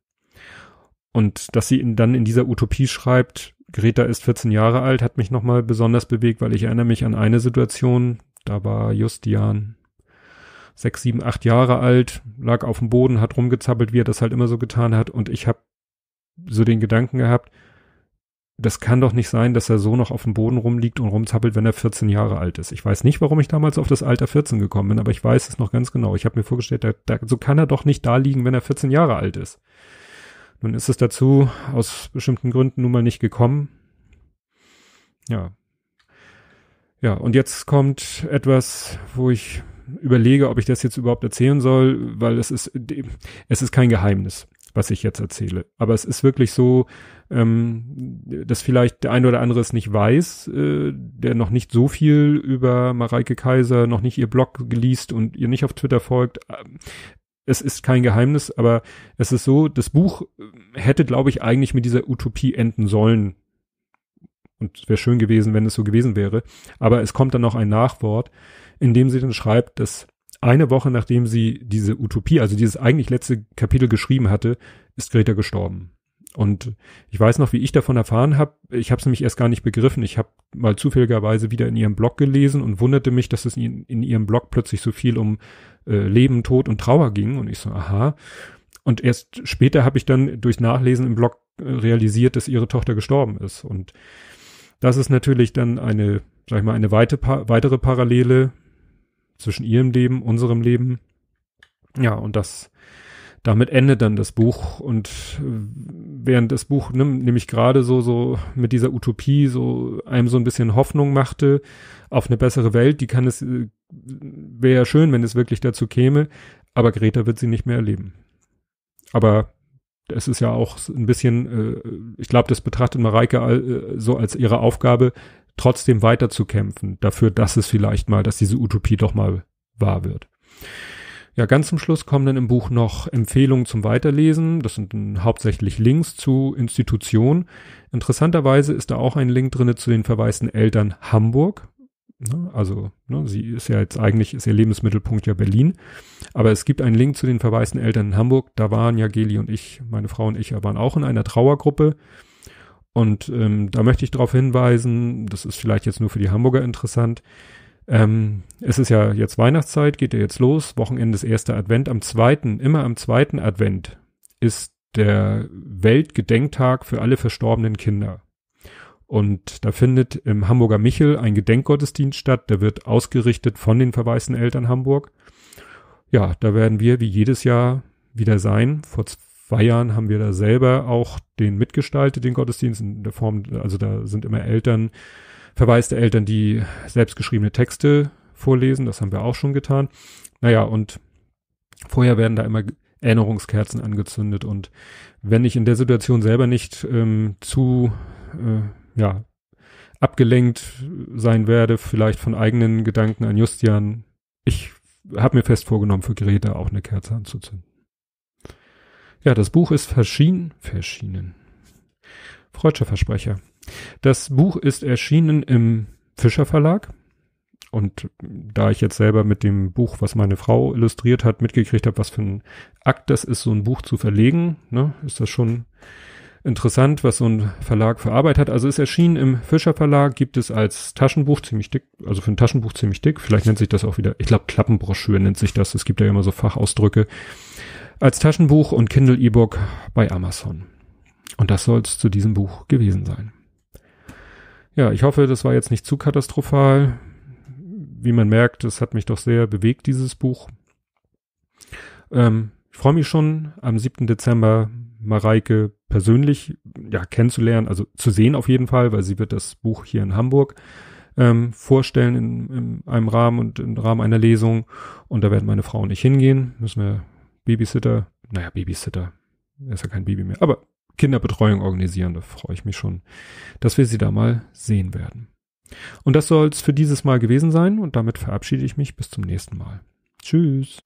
S1: Und dass sie dann in dieser Utopie schreibt, Greta ist 14 Jahre alt, hat mich nochmal besonders bewegt, weil ich erinnere mich an eine Situation, da war Justian sechs, sieben, acht Jahre alt, lag auf dem Boden, hat rumgezappelt, wie er das halt immer so getan hat und ich habe so den Gedanken gehabt, das kann doch nicht sein, dass er so noch auf dem Boden rumliegt und rumzappelt, wenn er 14 Jahre alt ist. Ich weiß nicht, warum ich damals auf das Alter 14 gekommen bin, aber ich weiß es noch ganz genau. Ich habe mir vorgestellt, da, da, so kann er doch nicht da liegen, wenn er 14 Jahre alt ist. Nun ist es dazu aus bestimmten Gründen nun mal nicht gekommen. Ja. Ja, und jetzt kommt etwas, wo ich überlege, ob ich das jetzt überhaupt erzählen soll, weil es ist, es ist kein Geheimnis, was ich jetzt erzähle. Aber es ist wirklich so, ähm, dass vielleicht der ein oder andere es nicht weiß, äh, der noch nicht so viel über Mareike Kaiser, noch nicht ihr Blog geliest und ihr nicht auf Twitter folgt es ist kein Geheimnis, aber es ist so, das Buch äh, hätte, glaube ich, eigentlich mit dieser Utopie enden sollen. Und es wäre schön gewesen, wenn es so gewesen wäre. Aber es kommt dann noch ein Nachwort, in dem sie dann schreibt, dass eine Woche nachdem sie diese Utopie, also dieses eigentlich letzte Kapitel geschrieben hatte, ist Greta gestorben. Und ich weiß noch, wie ich davon erfahren habe. Ich habe es nämlich erst gar nicht begriffen. Ich habe mal zufälligerweise wieder in ihrem Blog gelesen und wunderte mich, dass es in, in ihrem Blog plötzlich so viel um äh, Leben, Tod und Trauer ging. Und ich so, aha. Und erst später habe ich dann durch Nachlesen im Blog äh, realisiert, dass ihre Tochter gestorben ist. Und das ist natürlich dann eine, sag ich mal, eine weite, pa weitere Parallele zwischen ihrem Leben, unserem Leben. Ja, und das damit endet dann das Buch und äh, während das Buch ne, nämlich gerade so so mit dieser Utopie so einem so ein bisschen Hoffnung machte auf eine bessere Welt, die kann es äh, wäre ja schön, wenn es wirklich dazu käme, aber Greta wird sie nicht mehr erleben. Aber es ist ja auch ein bisschen, äh, ich glaube, das betrachtet Mareike all, äh, so als ihre Aufgabe, trotzdem weiterzukämpfen, dafür, dass es vielleicht mal, dass diese Utopie doch mal wahr wird. Ja, ganz zum Schluss kommen dann im Buch noch Empfehlungen zum Weiterlesen. Das sind hauptsächlich Links zu Institutionen. Interessanterweise ist da auch ein Link drinne zu den verwaisten Eltern Hamburg. Ne, also, ne, sie ist ja jetzt eigentlich, ist ihr Lebensmittelpunkt ja Berlin. Aber es gibt einen Link zu den verwaisten Eltern in Hamburg. Da waren ja Geli und ich, meine Frau und ich, waren auch in einer Trauergruppe. Und ähm, da möchte ich darauf hinweisen, das ist vielleicht jetzt nur für die Hamburger interessant, ähm, es ist ja jetzt Weihnachtszeit, geht ja jetzt los, Wochenende ist erster Advent. Am zweiten, immer am zweiten Advent ist der Weltgedenktag für alle verstorbenen Kinder. Und da findet im Hamburger Michel ein Gedenkgottesdienst statt, der wird ausgerichtet von den verwaisten Eltern Hamburg. Ja, da werden wir wie jedes Jahr wieder sein. Vor zwei Jahren haben wir da selber auch den mitgestaltet, den Gottesdienst in der Form, also da sind immer Eltern, Verweis der Eltern, die selbstgeschriebene Texte vorlesen, das haben wir auch schon getan. Naja, und vorher werden da immer Erinnerungskerzen angezündet und wenn ich in der Situation selber nicht ähm, zu äh, ja, abgelenkt sein werde, vielleicht von eigenen Gedanken an Justian, ich habe mir fest vorgenommen, für Greta auch eine Kerze anzuzünden. Ja, das Buch ist verschieden, verschienen. Freudscher Versprecher. Das Buch ist erschienen im Fischer Verlag. Und da ich jetzt selber mit dem Buch, was meine Frau illustriert hat, mitgekriegt habe, was für ein Akt das ist, so ein Buch zu verlegen, ne, ist das schon interessant, was so ein Verlag für Arbeit hat. Also ist erschienen im Fischer Verlag, gibt es als Taschenbuch ziemlich dick, also für ein Taschenbuch ziemlich dick. Vielleicht nennt sich das auch wieder, ich glaube Klappenbroschüre nennt sich das. Es gibt ja immer so Fachausdrücke. Als Taschenbuch und Kindle E-Book bei Amazon. Und das soll es zu diesem Buch gewesen sein. Ja, ich hoffe, das war jetzt nicht zu katastrophal. Wie man merkt, es hat mich doch sehr bewegt, dieses Buch. Ähm, ich freue mich schon, am 7. Dezember Mareike persönlich ja, kennenzulernen, also zu sehen auf jeden Fall, weil sie wird das Buch hier in Hamburg ähm, vorstellen in, in einem Rahmen und im Rahmen einer Lesung. Und da werden meine Frau und ich hingehen. Müssen wir Babysitter, naja, Babysitter, ist ja kein Baby mehr, aber Kinderbetreuung organisieren. Da freue ich mich schon, dass wir sie da mal sehen werden. Und das soll es für dieses Mal gewesen sein und damit verabschiede ich mich bis zum nächsten Mal. Tschüss.